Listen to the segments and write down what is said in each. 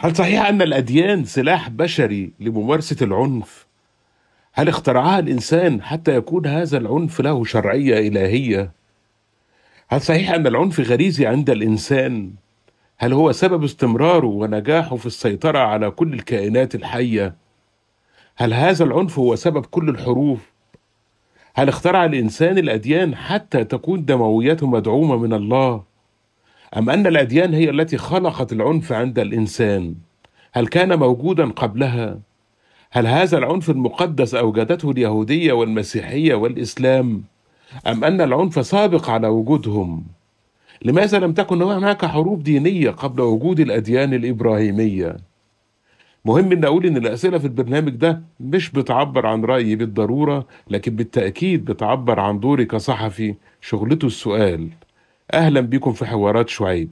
هل صحيح أن الأديان سلاح بشري لممارسة العنف؟ هل اخترعها الإنسان حتى يكون هذا العنف له شرعية إلهية؟ هل صحيح أن العنف غريزي عند الإنسان؟ هل هو سبب استمراره ونجاحه في السيطرة على كل الكائنات الحية؟ هل هذا العنف هو سبب كل الحروب؟ هل اخترع الإنسان الأديان حتى تكون دمويته مدعومة من الله؟ أم أن الأديان هي التي خلقت العنف عند الإنسان هل كان موجودا قبلها؟ هل هذا العنف المقدس أوجدته اليهودية والمسيحية والإسلام؟ أم أن العنف سابق على وجودهم؟ لماذا لم تكن هناك حروب دينية قبل وجود الأديان الإبراهيمية؟ مهم ان اقول ان الاسئله في البرنامج ده مش بتعبر عن رايي بالضروره لكن بالتاكيد بتعبر عن دوري كصحفي شغلته السؤال أهلا بكم في حوارات شعيب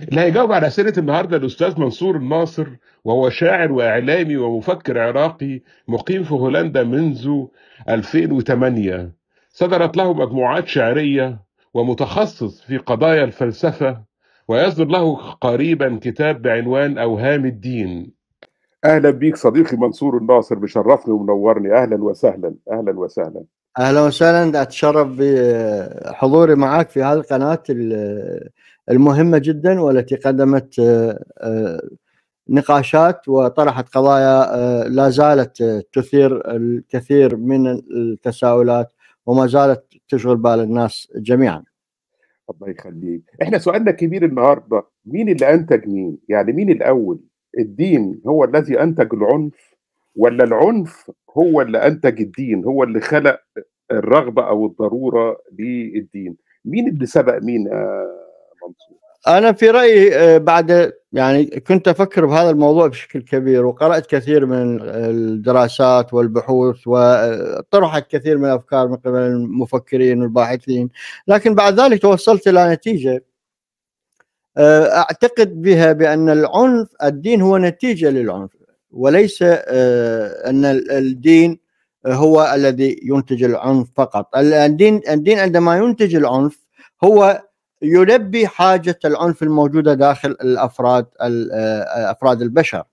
اللي هيجاوب على أسئلة النهاردة الأستاذ منصور الناصر وهو شاعر وإعلامي ومفكر عراقي مقيم في هولندا منذ 2008 صدرت له مجموعات شعرية ومتخصص في قضايا الفلسفة ويصدر له قريبا كتاب بعنوان أوهام الدين أهلا بيك صديقي منصور الناصر بشرفني ومنورني أهلا وسهلا أهلا وسهلا أهلا وسهلا أتشرف بحضوري معك في هذه القناة المهمة جدا والتي قدمت آه، آه، نقاشات وطرحت قضايا آه، لا زالت تثير الكثير من التساؤلات وما زالت تشغل بال الناس جميعا الله يخليك احنا سؤالنا كبير النهارده مين اللي انتج مين يعني مين الاول الدين هو الذي انتج العنف ولا العنف هو اللي انتج الدين هو اللي خلق الرغبه او الضروره للدين مين اللي سبق مين منصور انا في رايي آه، بعد يعني كنت افكر بهذا الموضوع بشكل كبير وقرات كثير من الدراسات والبحوث وطرحت كثير من الافكار من قبل المفكرين والباحثين لكن بعد ذلك توصلت الى نتيجه آه، اعتقد بها بان العنف الدين هو نتيجه للعنف وليس آه، ان الدين هو الذي ينتج العنف فقط الدين الدين عندما ينتج العنف هو يلبي حاجه العنف الموجوده داخل الافراد آه، افراد البشر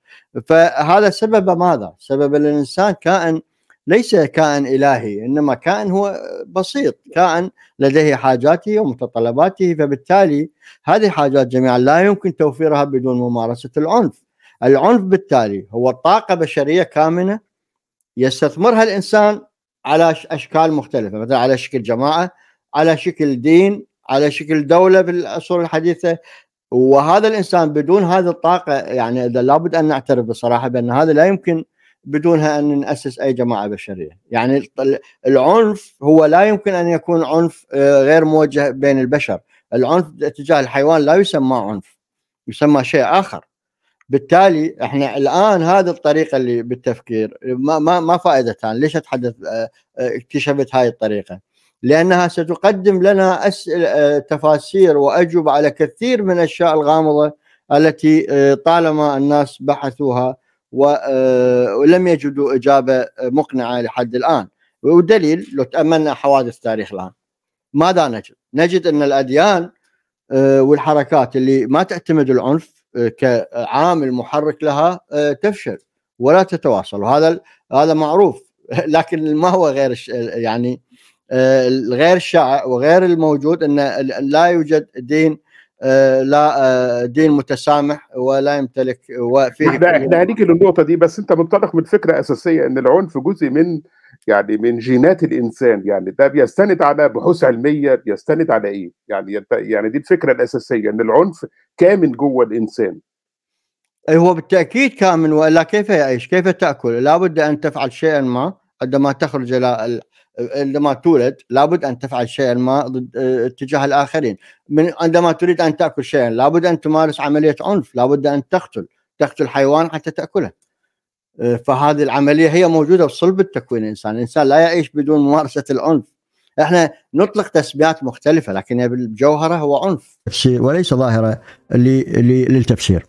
فهذا سبب ماذا؟ سبب الانسان كائن ليس كائن الهي انما كائن هو بسيط كائن لديه حاجاته ومتطلباته فبالتالي هذه الحاجات جميعا لا يمكن توفيرها بدون ممارسه العنف العنف بالتالي هو طاقه بشريه كامنه يستثمرها الانسان على اشكال مختلفه مثلا على شكل جماعه على شكل دين على شكل دوله بالعصور الحديثه وهذا الانسان بدون هذه الطاقه يعني اذا لابد ان نعترف بصراحه بان هذا لا يمكن بدونها ان ناسس اي جماعه بشريه، يعني العنف هو لا يمكن ان يكون عنف آه، غير موجه بين البشر، العنف تجاه الحيوان لا يسمى عنف يسمى شيء اخر. بالتالي احنا الان هذه الطريقه اللي بالتفكير ما ما, ما فائدتها ليش اتحدث آه، آه، اكتشفت هاي الطريقه؟ لانها ستقدم لنا اسئله آه، تفاسير واجوبه على كثير من الاشياء الغامضه التي آه، طالما الناس بحثوها ولم آه، يجدوا اجابه مقنعه لحد الان والدليل لو تاملنا حوادث تاريخ الان ماذا نجد؟ نجد ان الاديان والحركات اللي ما تعتمد العنف كعامل محرك لها تفشل ولا تتواصل وهذا هذا معروف لكن ما هو غير يعني الغير آه، شائع وغير الموجود ان لا يوجد دين آه، لا آه، دين متسامح ولا يمتلك وفيه احنا احنا هنيجي للنقطه دي بس انت منطلق من فكره اساسيه ان العنف جزء من يعني من جينات الانسان يعني ده بيستند على بحوث علميه بيستند على ايه؟ يعني يعني دي الفكره الاساسيه ان العنف كامن جوه الانسان إيه، هو بالتاكيد كامن والا كيف يعيش؟ كيف تاكل؟ لابد ان تفعل شيئا ما عندما تخرج الى عندما تولد لابد ان تفعل شيئا ما ضد آه، اتجاه الاخرين من عندما تريد ان تاكل شيئا لابد ان تمارس عمليه عنف لابد ان تقتل تقتل حيوان حتى تاكله آه، فهذه العمليه هي موجوده في صلب التكوين الانساني، الانسان لا يعيش بدون ممارسه العنف. احنا نطلق تسميات مختلفه لكن بالجوهره هو عنف. تفسير وليس ظاهره للتفسير.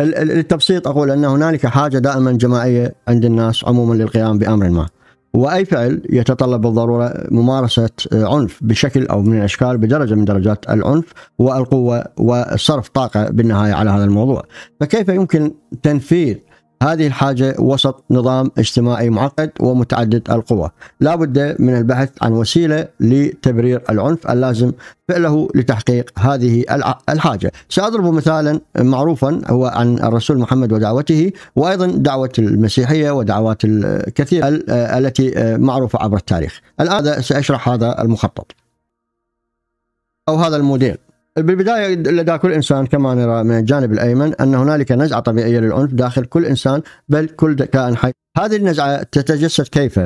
للتبسيط اقول ان هنالك حاجه دائما جماعيه عند الناس عموما للقيام بامر ما. واي فعل يتطلب بالضروره ممارسه آه، عنف بشكل او من الاشكال بدرجه من درجات العنف والقوه وصرف طاقه بالنهايه على هذا الموضوع، فكيف يمكن تنفيذ هذه الحاجة وسط نظام اجتماعي معقد ومتعدد القوى لا بد من البحث عن وسيلة لتبرير العنف اللازم فعله لتحقيق هذه الحاجة سأضرب مثالا معروفا هو عن الرسول محمد ودعوته وأيضا دعوة المسيحية ودعوات الكثير التي معروفة عبر التاريخ الآن سأشرح هذا المخطط أو هذا الموديل بالبدايه لدى كل انسان كما نرى من الجانب الايمن ان هنالك نزعه طبيعيه للعنف داخل كل انسان بل كل كائن حي. هذه النزعه تتجسد كيف؟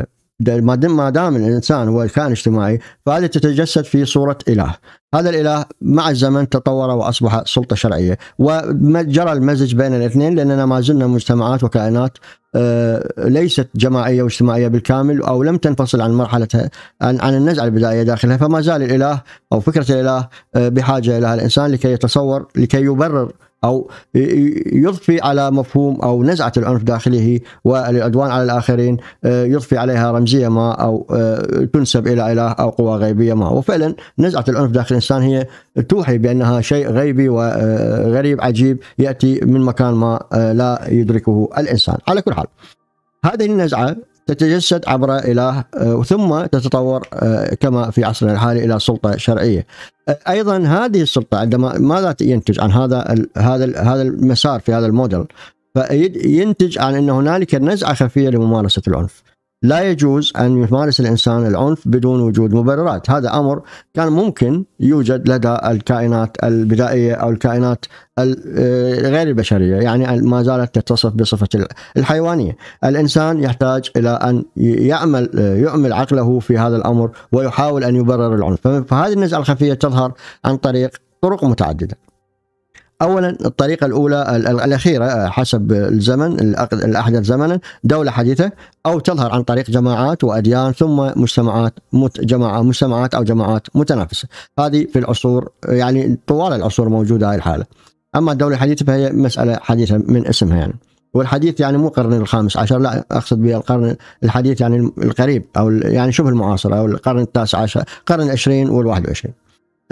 ما دام ما دام الانسان هو كائن اجتماعي فهذه تتجسد في صوره اله، هذا الاله مع الزمن تطور واصبح سلطه شرعيه، وجرى المزج بين الاثنين لاننا ما زلنا مجتمعات وكائنات آه، ليست جماعيه واجتماعيه بالكامل او لم تنفصل عن مرحلتها عن عن النزعه البدائيه داخلها فما زال الاله او فكره الاله آه، بحاجه الى الانسان لكي يتصور لكي يبرر أو يضفي على مفهوم أو نزعة العنف داخله والعدوان على الآخرين آه، يضفي عليها رمزية ما أو آه، تنسب إلى إله أو قوى غيبية ما وفعلا نزعة العنف داخل الإنسان هي توحي بأنها شيء غيبي وغريب آه، عجيب يأتي من مكان ما لا يدركه الإنسان على كل حال هذه النزعة تتجسد عبر إله آه، ثم تتطور آه، كما في عصرنا الحالي إلى سلطة شرعية آه، أيضا هذه السلطة عندما ماذا ينتج عن هذا هذا هذا المسار في هذا الموديل فينتج عن أن هنالك نزعة خفية لممارسة العنف لا يجوز أن يمارس الإنسان العنف بدون وجود مبررات هذا أمر كان ممكن يوجد لدى الكائنات البدائية أو الكائنات آه، غير البشرية يعني ما زالت تتصف بصفة الحيوانية الإنسان يحتاج إلى أن يعمل آه، يعمل عقله في هذا الأمر ويحاول أن يبرر العنف فهذه النزعة الخفية تظهر عن طريق طرق متعددة اولا الطريقه الاولى الاخيره آه، حسب الزمن الاحدث زمنا دوله حديثه او تظهر عن طريق جماعات واديان ثم مجتمعات جماعه مجتمعات او جماعات متنافسه هذه في العصور يعني طوال العصور موجوده هذه الحاله اما الدوله الحديثه فهي مساله حديثه من اسمها يعني والحديث يعني مو القرن الخامس عشر لا اقصد به القرن الحديث يعني القريب او يعني شبه المعاصر او القرن التاسع عشر القرن العشرين والواحد 21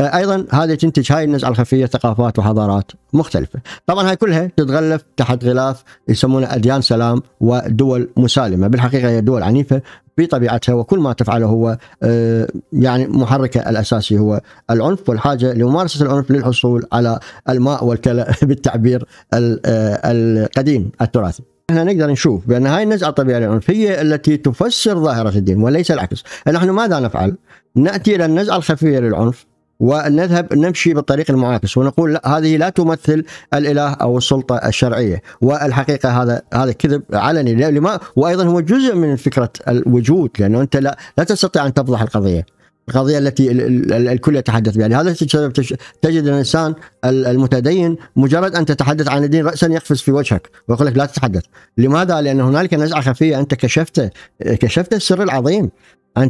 ايضا هذه تنتج هاي النزعه الخفيه ثقافات وحضارات مختلفه طبعا هاي كلها تتغلف تحت غلاف يسمونه اديان سلام ودول مسالمه بالحقيقه هي دول عنيفه بطبيعتها وكل ما تفعله هو آه، يعني محركه الاساسي هو العنف والحاجه لممارسه العنف للحصول على الماء والكلى بالتعبير آه، القديم التراثي. احنا نقدر نشوف بان هاي النزعه الطبيعيه للعنف هي التي تفسر ظاهره الدين وليس العكس. نحن ماذا نفعل؟ ناتي الى النزعه الخفيه للعنف ونذهب نمشي بالطريق المعاكس ونقول لا هذه لا تمثل الاله او السلطه الشرعيه والحقيقه هذا هذا كذب علني لما وايضا هو جزء من فكره الوجود لانه انت لا, لا تستطيع ان تفضح القضيه القضية التي الكل يتحدث بها لهذا تجد الإنسان المتدين مجرد أن تتحدث عن الدين رأسا يقفز في وجهك ويقول لك لا تتحدث لماذا؟ لأن هنالك نزعة خفية أنت كشفت كشفت السر العظيم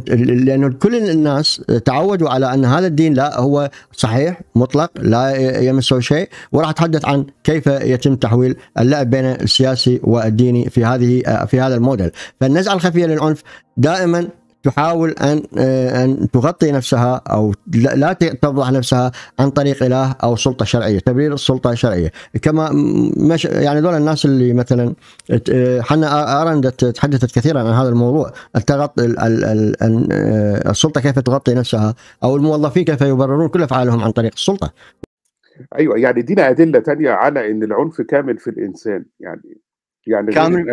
لأنه كل الناس تعودوا على أن هذا الدين لا هو صحيح مطلق لا يمسه شيء وراح أتحدث عن كيف يتم تحويل اللعب بين السياسي والديني في هذه في هذا الموديل فالنزعة الخفية للعنف دائما تحاول ان آه، ان تغطي نفسها او لا تفضح نفسها عن طريق اله او سلطه شرعيه، تبرير السلطه الشرعيه، كما مش يعني دول الناس اللي مثلا آه، حنا ارندت تحدثت كثيرا عن هذا الموضوع، التغطي آه، السلطه كيف تغطي نفسها او الموظفين كيف يبررون كل افعالهم عن طريق السلطه. ايوه يعني دينا ادله ثانيه على ان العنف كامل في الانسان يعني يعني كامل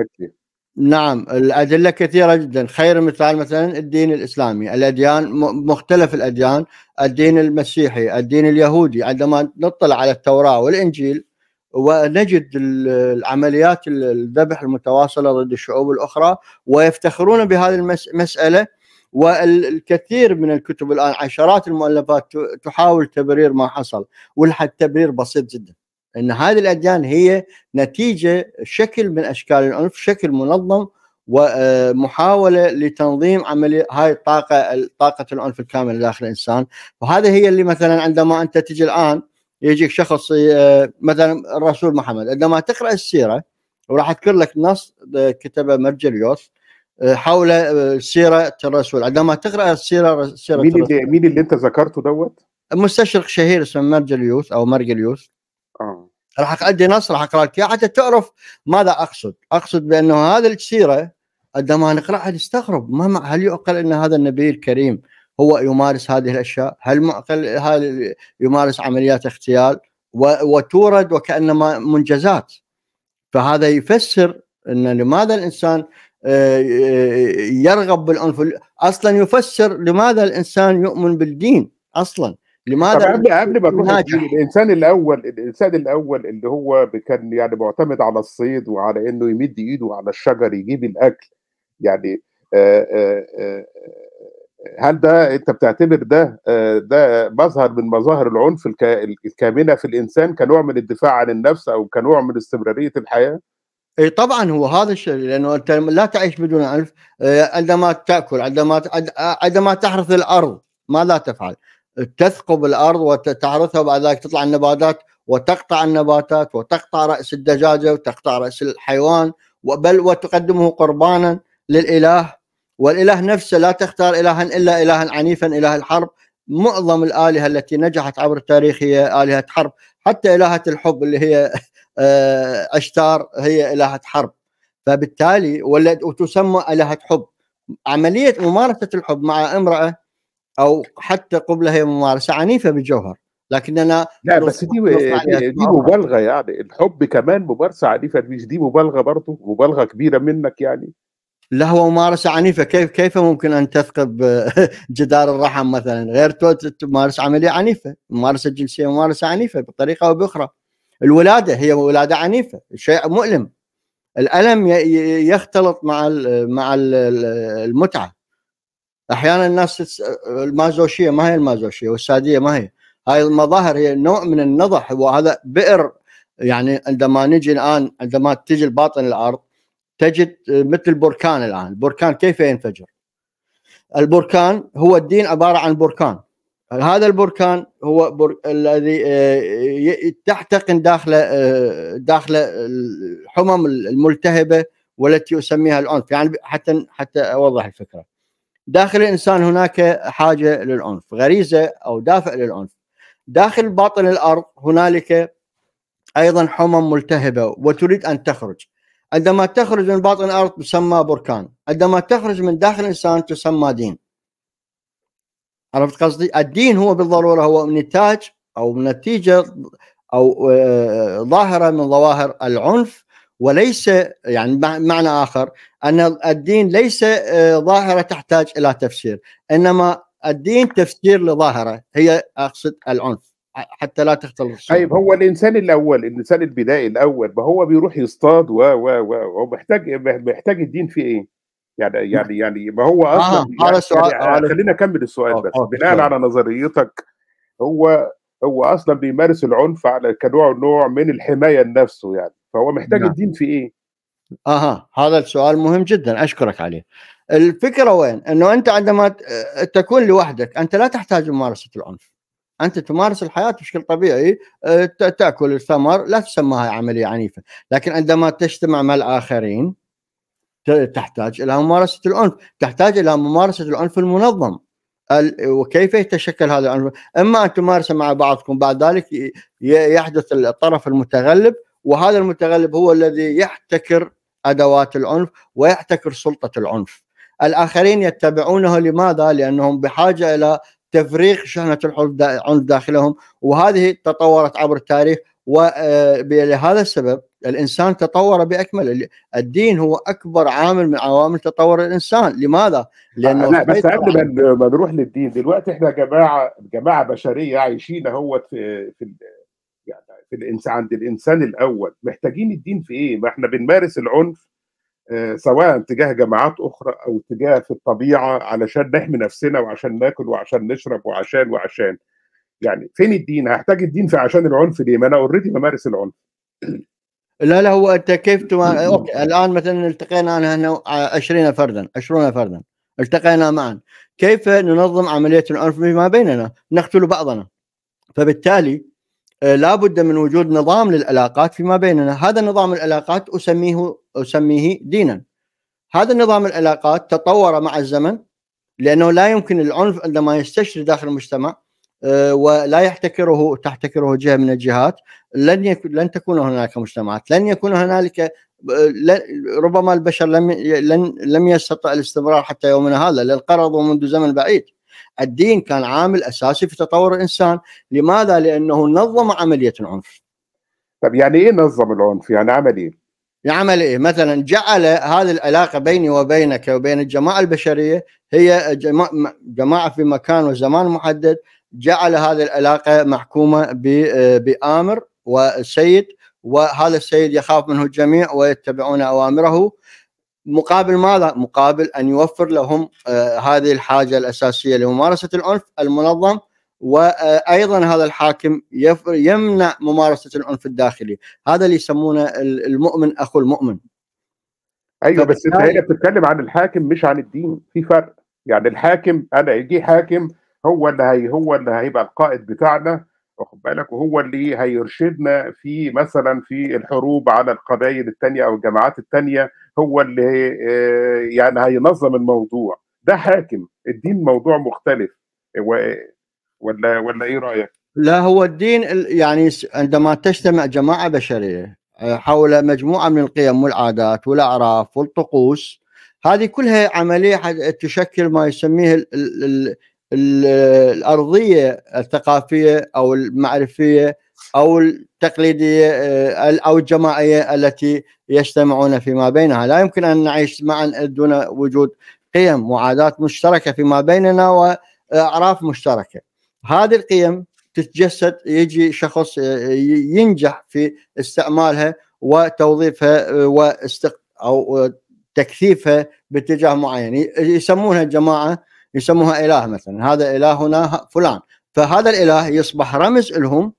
نعم الأدلة كثيرة جدا خير مثال مثلا الدين الإسلامي الأديان مختلف الأديان الدين المسيحي الدين اليهودي عندما نطلع على التوراة والإنجيل ونجد العمليات الذبح المتواصلة ضد الشعوب الأخرى ويفتخرون بهذه المسألة والكثير من الكتب الآن عشرات المؤلفات تحاول تبرير ما حصل والحد تبرير بسيط جدا ان هذه الاديان هي نتيجه شكل من اشكال العنف شكل منظم ومحاوله آه، لتنظيم عمليه هاي الطاقه طاقه العنف الكامل داخل الانسان وهذا هي اللي مثلا عندما انت تجي الان يجيك شخص آه، مثلا الرسول محمد عندما تقرا السيره وراح اذكر لك نص آه، كتبه مرجليوس حول سيره الرسول عندما تقرا السيره سيره مين اللي مين اللي انت ذكرته دوت؟ مستشرق شهير اسمه مرجليوس او مرجليوس راح ادي نص راح اقرا لك اياه حتى تعرف ماذا اقصد اقصد بانه هذه السيره عندما نقراها نستغرب ما هل يعقل ان هذا النبي الكريم هو يمارس هذه الاشياء هل معقل هل يمارس عمليات اغتيال وتورد وكانما منجزات فهذا يفسر ان لماذا الانسان آه، آه، يرغب بالعنف اصلا يفسر لماذا الانسان يؤمن بالدين اصلا لماذا قبل قبل ما تروح الانسان الاول الانسان الاول اللي هو كان يعني معتمد على الصيد وعلى انه يمد ايده على الشجر يجيب الاكل يعني آه، آه، آه، هل ده انت بتعتبر ده ده مظهر من مظاهر العنف الكامنه في الانسان كنوع من الدفاع عن النفس او كنوع من استمراريه الحياه؟ اي طبعا هو هذا الشيء لانه انت لا تعيش بدون عنف عندما تاكل عندما عندما تحرث الارض ماذا تفعل؟ تثقب الارض وتعرثها وبعد ذلك تطلع النباتات وتقطع النباتات وتقطع راس الدجاجه وتقطع راس الحيوان بل وتقدمه قربانا للاله والاله نفسه لا تختار الها الا الها عنيفا اله الحرب معظم الالهه التي نجحت عبر التاريخ هي الهه حرب حتى الهه الحب اللي هي آه، اشتار هي الهه حرب فبالتالي وتسمى الهه حب عمليه ممارسه الحب مع امراه او حتى قبله هي ممارسه عنيفه بالجوهر لكننا لا بس دي دي, دي مبالغه يعني الحب كمان ممارسه عنيفه مش دي مبالغه برضه مبالغه كبيره منك يعني لا هو ممارسه عنيفه كيف كيف ممكن ان تثقب جدار الرحم مثلا غير تمارس عمليه عنيفه ممارسه جنسيه ممارسه عنيفه بطريقه او باخرى الولاده هي ولاده عنيفه شيء مؤلم الالم يختلط مع مع المتعه احيانا الناس المازوشيه ما هي المازوشيه والساديه ما هي هاي المظاهر هي نوع من النضح وهذا بئر يعني عندما نجي الان عندما تجي الباطن الارض تجد مثل بركان الان البركان كيف ينفجر البركان هو الدين عباره عن بركان هذا البركان هو بر... الذي آه، تحتقن داخله آه، داخله الحمم الملتهبه والتي اسميها العنف يعني حتى حتى اوضح الفكره داخل الانسان هناك حاجه للعنف غريزه او دافع للعنف داخل باطن الارض هنالك ايضا حمم ملتهبه وتريد ان تخرج عندما تخرج من باطن الارض تسمى بركان عندما تخرج من داخل الانسان تسمى دين عرفت قصدي الدين هو بالضروره هو نتاج او نتيجه او آه، ظاهره من ظواهر العنف وليس يعني معنى اخر ان الدين ليس آه، ظاهره تحتاج الى تفسير انما الدين تفسير لظاهره هي اقصد العنف حتى لا تختلط طيب هو الانسان الاول الانسان البدائي الاول ما هو بيروح يصطاد و و و ومحتاج محتاج الدين في ايه؟ يعني يعني يعني ما هو آه، اصلا يعني، يعني، آه يعني هذا السؤال يعني خلينا نكمل السؤال بس آه، بناء على نظريتك هو هو اصلا بيمارس العنف على كنوع نوع من الحمايه لنفسه يعني فهو محتاج نعم. الدين في ايه؟ اها هذا السؤال مهم جدا اشكرك عليه الفكره وين انه انت عندما تكون لوحدك انت لا تحتاج ممارسه العنف انت تمارس الحياه بشكل طبيعي آه، تاكل الثمر لا تسماها عمليه عنيفه لكن عندما تجتمع مع الاخرين تحتاج الى ممارسه العنف تحتاج الى ممارسه العنف المنظم وكيف يتشكل هذا العنف اما ان تمارسه مع بعضكم بعد ذلك يحدث الطرف المتغلب وهذا المتغلب هو الذي يحتكر ادوات العنف ويحتكر سلطه العنف. الاخرين يتبعونه لماذا؟ لانهم بحاجه الى تفريغ شحنه العنف داخلهم وهذه تطورت عبر التاريخ ولهذا آه، السبب الانسان تطور باكمله الدين هو اكبر عامل من عوامل تطور الانسان لماذا لانه لا بس قبل ما نروح للدين دلوقتي احنا جماعه جماعه بشريه عايشين اهوت في في في الانسان عند الانسان الاول محتاجين الدين في ايه ما احنا بنمارس العنف آه، سواء تجاه جماعات اخرى او تجاه في الطبيعه علشان نحمي نفسنا وعشان ناكل وعشان نشرب وعشان وعشان يعني فين الدين هحتاج الدين في عشان العنف ليه ما انا اوريدي بمارس العنف لا لا هو انت كيف تما... اوكي الان مثلا التقينا انا هنا 20 فردا 20 فردا التقينا معا كيف ننظم عمليه العنف فيما بيننا نقتل بعضنا فبالتالي آه، لا بد من وجود نظام للعلاقات فيما بيننا هذا نظام العلاقات أسميه, أسميه دينا هذا نظام العلاقات تطور مع الزمن لأنه لا يمكن العنف عندما يستشري داخل المجتمع آه، ولا يحتكره تحتكره جهة من الجهات لن يكون لن تكون هناك مجتمعات لن يكون هنالك آه، ربما البشر لم لن لم يستطع الاستمرار حتى يومنا هذا للقرض منذ زمن بعيد الدين كان عامل اساسي في تطور الانسان، لماذا؟ لانه نظم عمليه العنف. طب يعني ايه نظم العنف؟ يعني عمل ايه؟ يعمل ايه؟ مثلا جعل هذه العلاقه بيني وبينك وبين الجماعه البشريه هي جماعه في مكان وزمان محدد جعل هذه العلاقه محكومه بامر وسيد وهذا السيد يخاف منه الجميع ويتبعون اوامره مقابل ماذا؟ مقابل ان يوفر لهم آه، هذه الحاجه الاساسيه لممارسه العنف المنظم وايضا هذا الحاكم يمنع ممارسه العنف الداخلي، هذا اللي يسمونه المؤمن اخو المؤمن. ايوه بس انت هنا بتتكلم عن الحاكم مش عن الدين، في فرق، يعني الحاكم انا يجي حاكم هو اللي هي هو اللي هيبقى القائد بتاعنا واخد بالك وهو اللي هيرشدنا في مثلا في الحروب على القبائل الثانيه او الجماعات الثانيه هو اللي آه، يعني هينظم الموضوع ده حاكم الدين موضوع مختلف ولا ولا ايه رايك؟ لا هو الدين يعني عندما تجتمع جماعه بشريه آه، حول مجموعه من القيم والعادات والاعراف والطقوس هذه كلها عمليه تشكل ما يسميه الـ الـ الـ الارضيه الثقافيه او المعرفيه او التقليديه آه، او الجماعيه التي يجتمعون فيما بينها، لا يمكن ان نعيش معا دون وجود قيم وعادات مشتركه فيما بيننا واعراف مشتركه. هذه القيم تتجسد يجي شخص آه، ينجح في استعمالها وتوظيفها آه، واستق او تكثيفها باتجاه معين يسمونها الجماعه يسموها اله مثلا هذا الهنا فلان فهذا الاله يصبح رمز لهم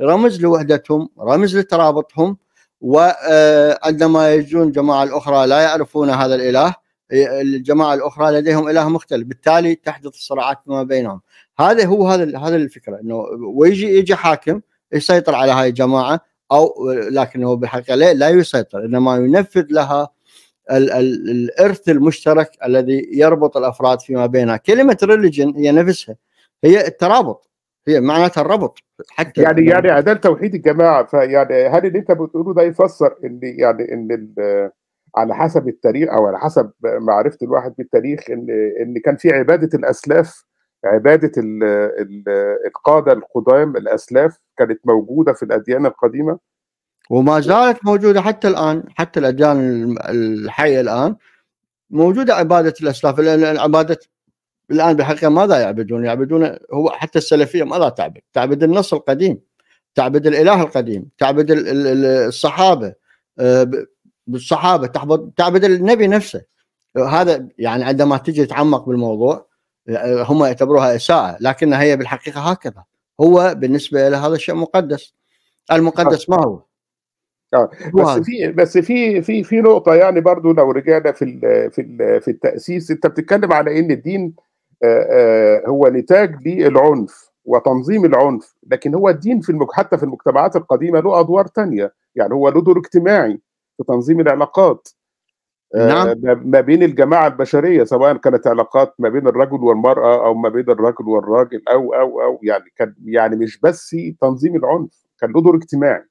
رمز لوحدتهم رمز لترابطهم وعندما آه، يجون جماعة الأخرى لا يعرفون هذا الإله الجماعة الأخرى لديهم إله مختلف بالتالي تحدث الصراعات فيما بينهم هذا هو هذا هذا الفكرة إنه ويجي يجي حاكم يسيطر على هاي الجماعة أو لكنه بالحقيقة لا يسيطر إنما ينفذ لها ال ال الارث المشترك الذي يربط الافراد فيما بينها كلمه ريليجن هي نفسها هي الترابط هي معناتها الربط حتى يعني الربط. يعني عدم توحيد الجماعه فيعني هل اللي انت بتقوله ده يفسر ان يعني ان على حسب التاريخ او على حسب معرفه الواحد بالتاريخ ان ان كان في عباده الاسلاف عباده الـ الـ القاده القدام الاسلاف كانت موجوده في الاديان القديمه وما زالت موجوده حتى الان حتى الاديان الحيه الان موجوده عباده الاسلاف لان عباده الان بالحقيقه ماذا يعبدون؟ يعبدون هو حتى السلفيه ماذا تعبد؟ تعبد النص القديم تعبد الاله القديم، تعبد الصحابه آه، بالصحابه تعبد النبي نفسه هذا يعني عندما تجي تعمق بالموضوع آه، هم يعتبروها اساءه لكن هي بالحقيقه هكذا هو بالنسبه له هذا الشيء مقدس المقدس ما هو آه. بس في بس في في في نقطه يعني برضو لو رجعنا في في في التاسيس انت بتتكلم على ان الدين آه، آه، هو نتاج للعنف وتنظيم العنف لكن هو الدين في المج... حتى في المجتمعات القديمه له ادوار تانية يعني هو له دور اجتماعي في تنظيم العلاقات آه، نعم. ما بين الجماعه البشريه سواء كانت علاقات ما بين الرجل والمراه او ما بين الرجل والراجل او او او يعني كان يعني مش بس تنظيم العنف كان له دور اجتماعي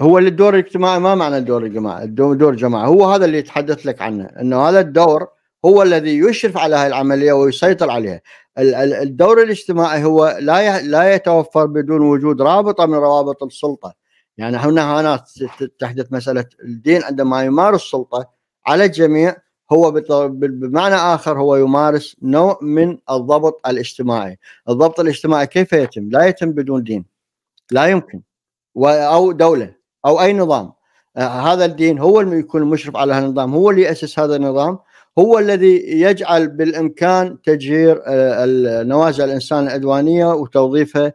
هو الدور الاجتماعي ما معنى الدور الجماعي الدور جماعه هو هذا اللي يتحدث لك عنه انه هذا الدور هو الذي يشرف على هذه العمليه ويسيطر عليها الدور الاجتماعي هو لا لا يتوفر بدون وجود رابطه من روابط السلطه يعني هنا هنا تحدث مساله الدين عندما يمارس سلطه على الجميع هو بمعنى اخر هو يمارس نوع من الضبط الاجتماعي، الضبط الاجتماعي كيف يتم؟ لا يتم بدون دين لا يمكن او دوله او اي نظام آه، هذا الدين هو اللي يكون المشرف على هذا النظام هو اللي ياسس هذا النظام هو الذي يجعل بالامكان تجهير آه، نوازع الانسان العدوانيه وتوظيفها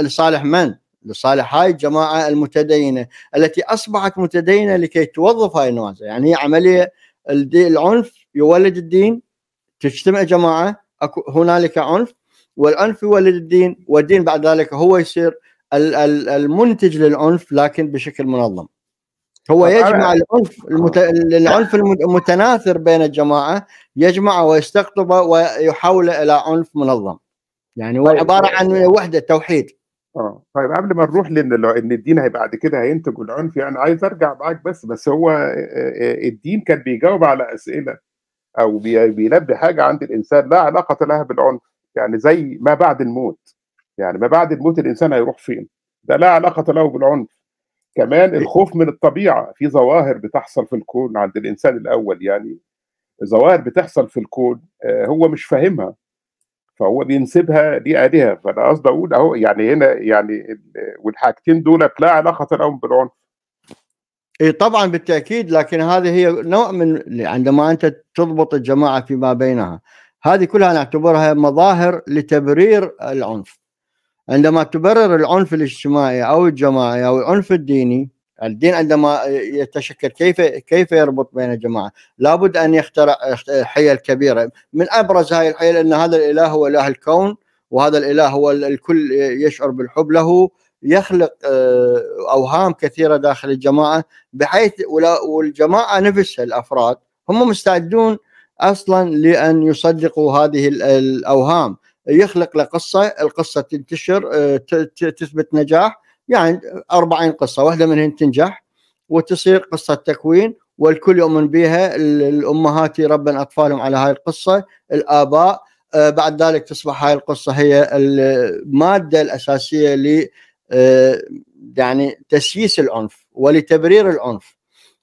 لصالح من؟ لصالح هاي الجماعه المتدينه التي اصبحت متدينه لكي توظف هاي النوازع، يعني هي عمليه العنف يولد الدين تجتمع جماعه هنالك عنف والعنف يولد الدين والدين بعد ذلك هو يصير المنتج للعنف لكن بشكل منظم. هو يجمع العنف المت... العنف المتناثر بين الجماعه يجمعه ويستقطبه ويحوله الى عنف منظم يعني هو طيب. عباره عن وحده توحيد اه طيب قبل ما نروح لان ان الدين هي بعد كده هينتج العنف يعني عايز ارجع معاك بس بس هو آه، آه، آه، الدين كان بيجاوب على اسئله او بيلبي حاجه عند الانسان لا علاقه لها بالعنف يعني زي ما بعد الموت يعني ما بعد الموت الانسان هيروح فين ده لا علاقه له بالعنف كمان إيه. الخوف من الطبيعه في ظواهر بتحصل في الكون عند الانسان الاول يعني ظواهر بتحصل في الكون آه، هو مش فاهمها فهو بينسبها لآلهة فأنا قصدي أقول أهو يعني هنا يعني والحاجتين دولت لا علاقة لهم بالعنف اي طبعا بالتاكيد لكن هذه هي نوع من عندما انت تضبط الجماعه فيما بينها هذه كلها نعتبرها مظاهر لتبرير العنف عندما تبرر العنف الاجتماعي او الجماعي او العنف الديني الدين عندما يتشكل كيف كيف يربط بين الجماعه؟ لابد ان يخترع حيل كبيره، من ابرز هاي الحيل ان هذا الاله هو اله الكون وهذا الاله هو الكل يشعر بالحب له يخلق آه، اوهام كثيره داخل الجماعه بحيث والجماعه نفسها الافراد هم مستعدون اصلا لان يصدقوا هذه الاوهام يخلق له قصه القصه تنتشر آه، تثبت نجاح يعني 40 قصه واحده منهن تنجح وتصير قصه تكوين والكل يؤمن بها الامهات يربن اطفالهم على هاي القصه الاباء آه، بعد ذلك تصبح هاي القصه هي الماده الاساسيه ل آه، يعني تسييس العنف ولتبرير العنف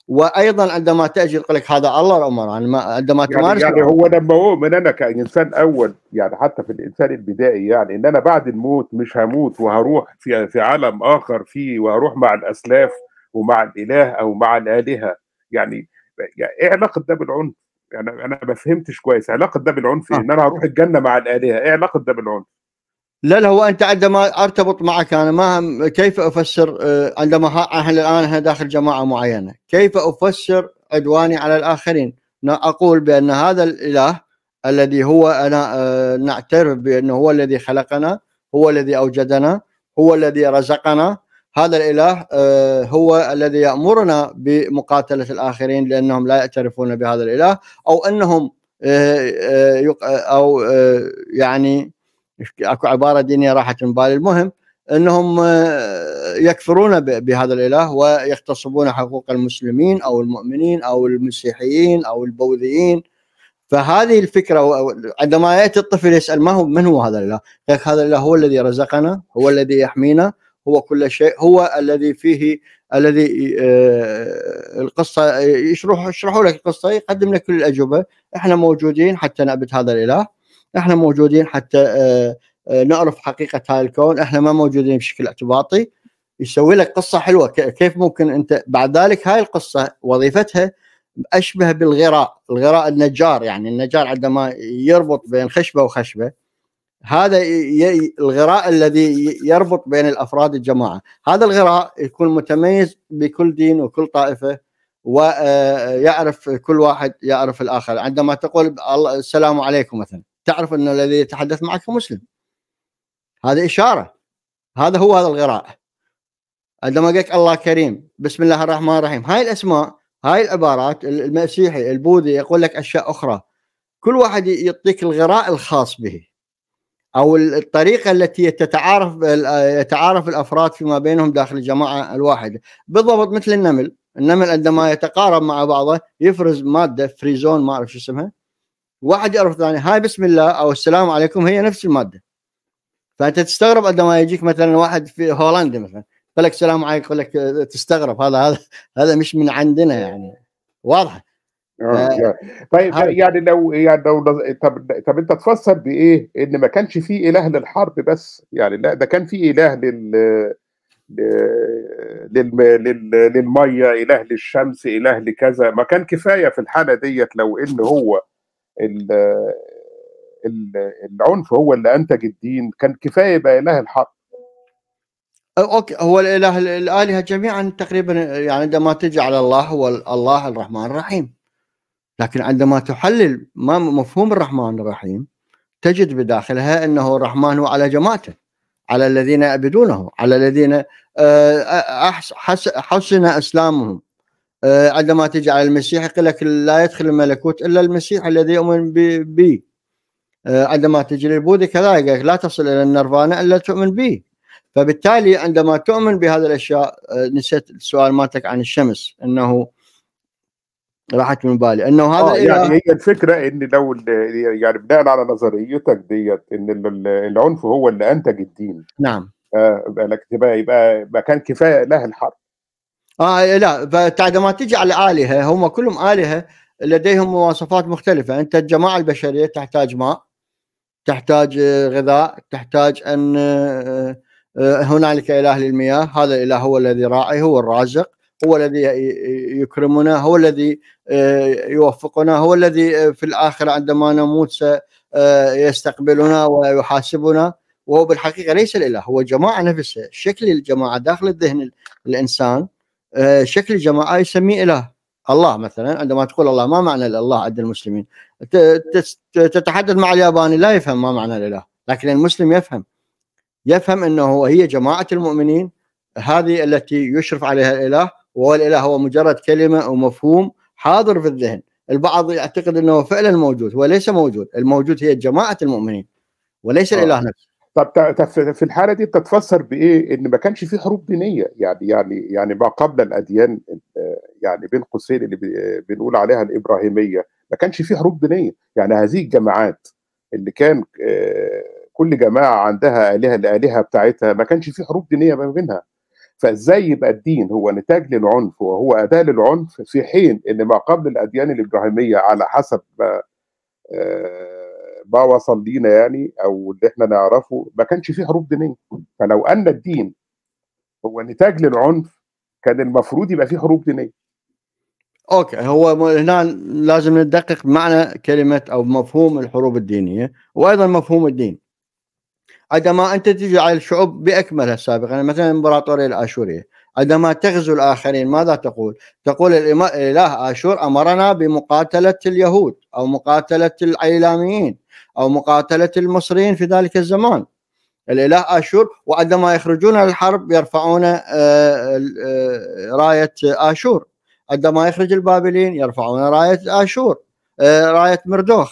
وايضا عندما تاجي يقول لك هذا الله الامر عندما يعني- تمارس يعني, يعني هو لما اؤمن انا كانسان اول يعني حتى في الانسان البدائي يعني ان انا بعد الموت مش هموت وهروح في في عالم اخر فيه وهروح مع الاسلاف ومع الاله او مع الالهه يعني, يعني ايه علاقه ده بالعنف؟ يعني انا ما فهمتش كويس علاقه ده بالعنف آه. ان انا هروح الجنه مع الالهه ايه علاقه ده بالعنف؟ لا لا هو انت عندما ارتبط معك انا ما كيف افسر آه، عندما احنا الان احنا داخل جماعه معينه كيف افسر عدواني على الاخرين اقول بان هذا الاله الذي هو انا آه، نعترف بانه هو الذي خلقنا هو الذي اوجدنا هو الذي رزقنا هذا الاله آه، هو الذي يامرنا بمقاتله الاخرين لانهم لا يعترفون بهذا الاله او انهم او يعني اكو عباره دينيه راحت من بالي المهم انهم آه، يكفرون بهذا الاله ويغتصبون حقوق المسلمين او المؤمنين او المسيحيين او البوذيين فهذه الفكره عندما ياتي الطفل يسال ما هو من هو هذا الاله؟ هذا الاله هو الذي رزقنا، هو الذي يحمينا، هو كل شيء، هو الذي فيه الذي آه، القصه يشرح يشرحوا لك القصه يقدم لك كل الاجوبه، احنا موجودين حتى نعبد هذا الاله احنا موجودين حتى آه، آه، نعرف حقيقه هذا الكون احنا ما موجودين بشكل اعتباطي يسوي لك قصه حلوه كيف ممكن انت بعد ذلك هاي القصه وظيفتها اشبه بالغراء الغراء النجار يعني النجار عندما يربط بين خشبه وخشبه هذا الغراء الذي يربط بين الافراد الجماعه هذا الغراء يكون متميز بكل دين وكل طائفه ويعرف آه، كل واحد يعرف الاخر عندما تقول السلام عليكم مثلا تعرف ان الذي يتحدث معك مسلم هذه اشاره هذا هو هذا الغراء عندما قلت الله كريم بسم الله الرحمن الرحيم هاي الاسماء هاي العبارات المسيحي البوذي يقول لك اشياء اخرى كل واحد يعطيك الغراء الخاص به او الطريقه التي تتعارف يتعارف الافراد فيما بينهم داخل الجماعه الواحده بالضبط مثل النمل النمل عندما يتقارب مع بعضه يفرز ماده فريزون ما اعرف شو اسمها واحد يعرف الثاني هاي بسم الله او السلام عليكم هي نفس الماده فانت تستغرب عندما يجيك مثلا واحد في هولندا مثلا يقول لك السلام عليكم يقول لك تستغرب هذا هذا هذا مش من عندنا يعني واضحه آه، طيب يعني لو يعني لو طب طب انت تفسر بايه ان ما كانش في اله للحرب بس يعني لا ده كان في اله لل لل لل... للميه اله للشمس اله لكذا ما كان كفايه في الحاله ديت لو ان هو العنف هو اللي انتج الدين كان كفايه بقى اله الحق اوكي هو الاله الالهه جميعا تقريبا يعني عندما تجي على الله هو الله الرحمن الرحيم لكن عندما تحلل ما مفهوم الرحمن الرحيم تجد بداخلها انه الرحمن هو على جماعته على الذين يعبدونه على الذين آه، حسن اسلامهم آه، عندما تجي على المسيح يقول لك لا يدخل الملكوت الا المسيح الذي يؤمن به آه، عندما تجي للبوذي كذلك لا تصل الى النيرفانا الا تؤمن به فبالتالي عندما تؤمن بهذه الاشياء آه، نسيت السؤال مالتك عن الشمس انه راحت من بالي انه هذا آه يعني هي الفكره ان لو يعني بناء على نظريتك ديت ان العنف هو اللي انتج الدين نعم آه لك يبقى يبقى ما كان كفايه له الحرب اه لا ما تجي على الالهه هم كلهم الهه لديهم مواصفات مختلفه انت الجماعه البشريه تحتاج ماء تحتاج آه، غذاء تحتاج ان آه، آه، هنالك اله للمياه هذا الاله هو الذي راعي هو الرازق هو الذي يكرمنا هو الذي يوفقنا هو الذي في الاخره عندما نموت سيستقبلنا ويحاسبنا وهو بالحقيقه ليس الاله هو الجماعه نفسها شكل الجماعه داخل الذهن الانسان آه، شكل الجماعه يسميه اله الله مثلا عندما تقول الله ما معنى الله عند المسلمين تتحدث مع الياباني لا يفهم ما معنى الاله لكن المسلم يفهم يفهم انه هي جماعه المؤمنين هذه التي يشرف عليها الاله والاله هو مجرد كلمه ومفهوم حاضر في الذهن البعض يعتقد انه فعلا موجود وليس موجود الموجود هي جماعه المؤمنين وليس آه. الاله نفسه طب في الحاله دي بتتفسر بايه؟ ان ما كانش في حروب دينيه يعني يعني يعني ما قبل الاديان آه، يعني بين قوسين اللي آه، بنقول عليها الابراهيميه ما كانش في حروب دينيه يعني هذه الجماعات اللي كان آه، كل جماعه عندها الهه الالهه بتاعتها ما كانش في حروب دينيه ما بينها فازاي يبقى الدين هو نتاج للعنف وهو اداه للعنف في حين ان ما قبل الاديان الابراهيميه على حسب ما ما وصل لينا يعني او اللي احنا نعرفه ما كانش فيه حروب دينيه فلو ان الدين هو نتاج للعنف كان المفروض يبقى فيه حروب دينيه اوكي هو هنا لازم ندقق معنى كلمه او مفهوم الحروب الدينيه وايضا مفهوم الدين عندما انت تجي على الشعوب باكملها سابقا مثلا الامبراطوريه الاشوريه عندما تغزو الاخرين ماذا تقول؟ تقول الاله اشور امرنا بمقاتله اليهود او مقاتله الايلاميين أو مقاتلة المصريين في ذلك الزمان الإله آشور وعندما يخرجون للحرب يرفعون آه، آه، آه، راية آشور عندما يخرج البابليين يرفعون راية آشور راية مردوخ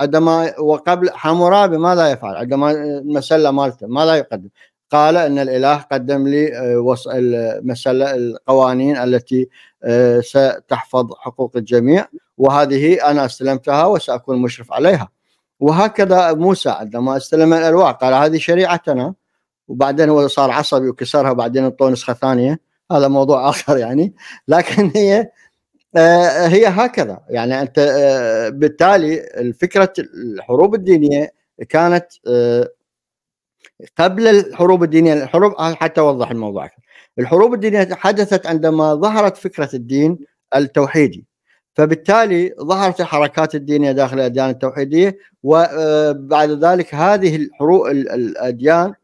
عندما وقبل حمورابي ماذا يفعل عندما المسله مالته ماذا يقدم قال ان الاله قدم لي المسله القوانين التي ستحفظ حقوق الجميع وهذه انا استلمتها وساكون مشرف عليها وهكذا موسى عندما استلم الألواح قال هذه شريعتنا وبعدين هو صار عصبي وكسرها وبعدين اعطوه نسخة ثانية هذا موضوع آخر يعني لكن هي آه، هي هكذا يعني أنت آه، بالتالي فكره الحروب الدينية كانت آه، قبل الحروب الدينية الحروب حتى أوضح الموضوع الحروب الدينية حدثت عندما ظهرت فكرة الدين التوحيدي فبالتالي ظهرت الحركات الدينيه داخل الاديان التوحيديه وبعد آه، ذلك هذه الحروب الاديان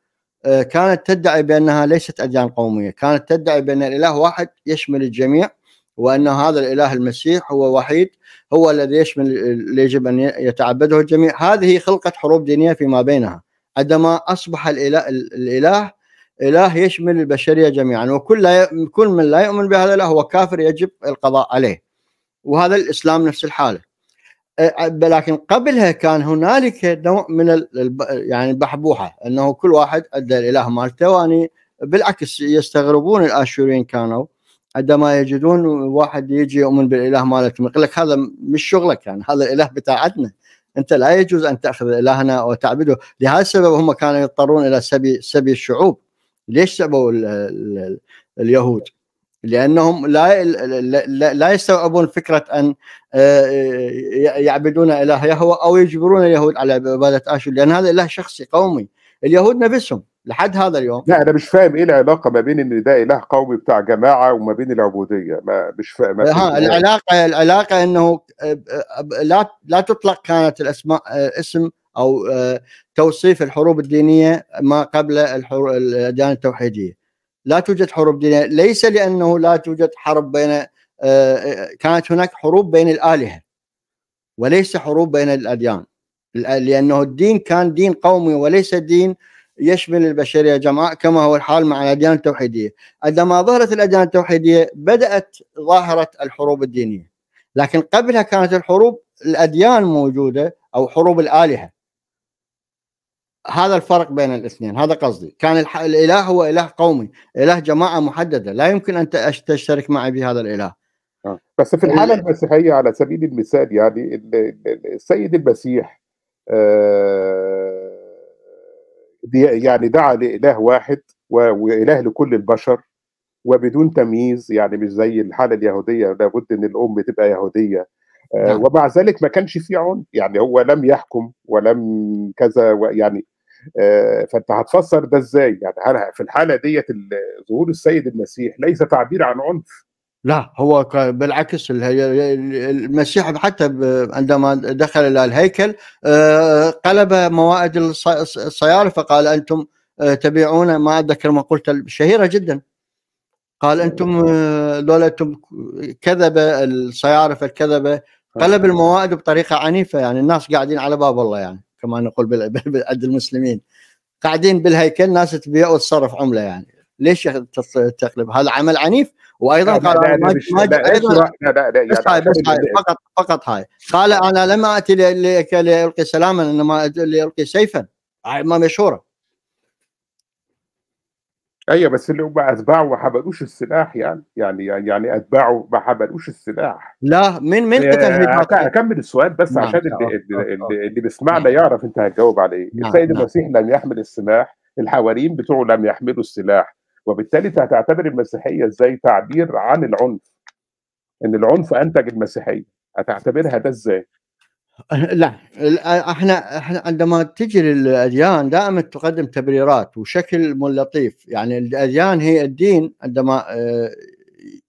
آه، كانت تدعي بانها ليست اديان قوميه، كانت تدعي بان الاله واحد يشمل الجميع وان هذا الاله المسيح هو وحيد هو الذي يشمل اللي يجب ان يتعبده الجميع، هذه خلقت حروب دينيه فيما بينها عندما اصبح الاله الاله اله يشمل البشريه جميعا وكل كل من لا يؤمن بهذا الاله هو كافر يجب القضاء عليه. وهذا الاسلام نفس الحاله أه، أه، لكن قبلها كان هنالك نوع من يعني البحبوحه انه كل واحد ادى الاله مالته واني بالعكس يستغربون الاشوريين كانوا عندما يجدون واحد يجي يؤمن بالاله مالتهم يقول لك هذا مش شغلك يعني هذا الاله بتاعتنا انت لا يجوز ان تاخذ الهنا وتعبده لهذا السبب هم كانوا يضطرون الى سبي سبي الشعوب ليش سبوا اليهود لانهم لا لا, لا يستوعبون فكره ان آه، آه، يعبدون اله يهوى او يجبرون اليهود على عباده اشور لان هذا اله شخصي قومي اليهود نفسهم لحد هذا اليوم لا انا مش فاهم ايه العلاقه ما بين ان ده اله قومي بتاع جماعه وما بين العبوديه ما مش فاهم ها إيه. العلاقه العلاقه انه آه، لا لا تطلق كانت الاسماء اسم او توصيف الحروب الدينيه ما قبل الاديان التوحيديه لا توجد حروب دينيه ليس لانه لا توجد حرب بين آه، كانت هناك حروب بين الالهه وليس حروب بين الاديان لانه الدين كان دين قومي وليس دين يشمل البشريه جمعاء كما هو الحال مع الاديان التوحيديه، عندما ظهرت الاديان التوحيديه بدات ظاهره الحروب الدينيه، لكن قبلها كانت الحروب الاديان موجوده او حروب الالهه هذا الفرق بين الاثنين هذا قصدي كان الاله هو اله قومي اله جماعه محدده لا يمكن ان تشترك معي بهذا الاله آه. بس في الحاله المسيحيه على سبيل المثال يعني السيد المسيح آه، يعني دعا لاله واحد واله لكل البشر وبدون تمييز يعني مش زي الحاله اليهوديه لابد ان الام تبقى يهوديه آه، نعم. ومع ذلك ما كانش في عنف يعني هو لم يحكم ولم كذا يعني آه، فانت هتفسر ده ازاي؟ يعني هل في الحاله ديت ظهور السيد المسيح ليس تعبير عن عنف لا هو بالعكس المسيح حتى عندما دخل الى الهيكل آه، قلب موائد الصيارف فقال انتم آه، تبيعون ما اتذكر ما قلت شهيره جدا قال انتم لولا انتم كذب الصيارف الكذبه قلب الموائد بطريقه عنيفه يعني الناس قاعدين على باب الله يعني كما نقول عند المسلمين قاعدين بالهيكل ناس تبيع وتصرف عمله يعني ليش تقلب هذا عمل عنيف وايضا قال بس هاي بس هاي فقط فقط هاي قال انا لم اتي لالقي سلاما انما لالقي سيفا هاي ما مشهوره ايوه بس اللي هم اتباعه ما حملوش السلاح يعني يعني يعني اتباعه ما حملوش السلاح لا مين مين آه، قتل هرمقل؟ اكمل السؤال بس نعم. عشان اللي, آه، اللي, آه، اللي, اللي بيسمعنا نعم. يعرف انت هتجاوب على ايه نعم. السيد نعم. المسيح لم يحمل السلاح الحواريين بتوعه لم يحملوا السلاح وبالتالي انت هتعتبر المسيحيه ازاي تعبير عن العنف ان العنف انتج المسيحيه هتعتبرها ده ازاي؟ لا احنا احنا عندما تجي للاديان دائما تقدم تبريرات وشكل لطيف يعني الاديان هي الدين عندما آه،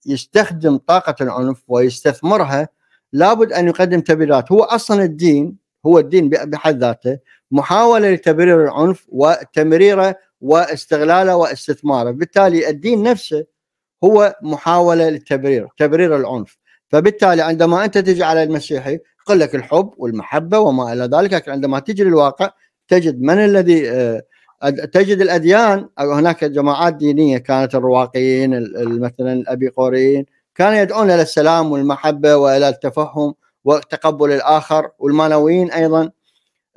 يستخدم طاقه العنف ويستثمرها لابد ان يقدم تبريرات هو اصلا الدين هو الدين بحد ذاته محاوله لتبرير العنف وتمريره واستغلاله واستثماره بالتالي الدين نفسه هو محاوله للتبرير تبرير العنف فبالتالي عندما انت تجي على المسيحي يقول لك الحب والمحبه وما الى ذلك لكن عندما تجي للواقع تجد من الذي آه، تجد الاديان أو هناك جماعات دينيه كانت الرواقيين مثلا الابيقوريين كانوا يدعون الى السلام والمحبه والى التفهم وتقبل الاخر والمانويين ايضا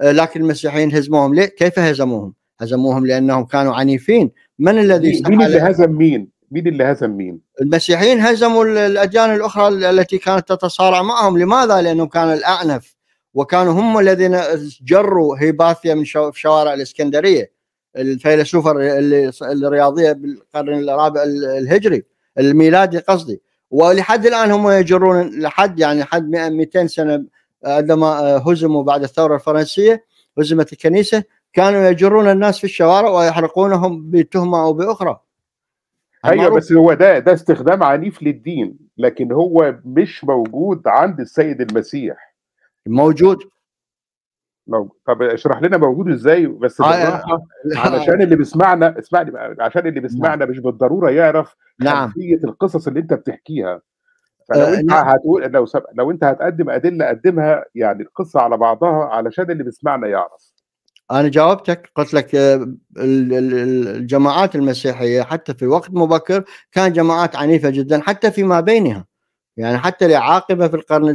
آه، لكن المسيحيين هزموهم ليه؟ كيف هزموهم؟ هزموهم لانهم كانوا عنيفين من الذي مين اللي هزم مين؟ مين اللي هزم مين؟ المسيحيين هزموا الاديان الاخرى التي كانت تتصارع معهم، لماذا؟ لانه كان الاعنف وكانوا هم الذين جروا هيباثيا من شو... في شوارع الاسكندريه الفيلسوف الرياضيه بالقرن الرابع الهجري الميلادي قصدي ولحد الان هم يجرون لحد يعني لحد 200 سنه عندما آه، هزموا بعد الثوره الفرنسيه هزمت الكنيسه كانوا يجرون الناس في الشوارع ويحرقونهم بتهمه او باخرى ايوه بس هو ده ده استخدام عنيف للدين لكن هو مش موجود عند السيد المسيح موجود طب اشرح لنا موجود ازاي بس آه، بالراحه آه علشان اللي بيسمعنا اسمعني بقى عشان اللي بيسمعنا نعم. مش بالضروره يعرف نعم القصص اللي انت بتحكيها فلو آه انت نعم. هتقول لو سب... لو انت هتقدم ادله قدمها يعني القصه على بعضها علشان اللي بيسمعنا يعرف انا جاوبتك قلت لك آه، الجماعات المسيحيه حتى في وقت مبكر كان جماعات عنيفه جدا حتى فيما بينها يعني حتى لعاقبة في القرن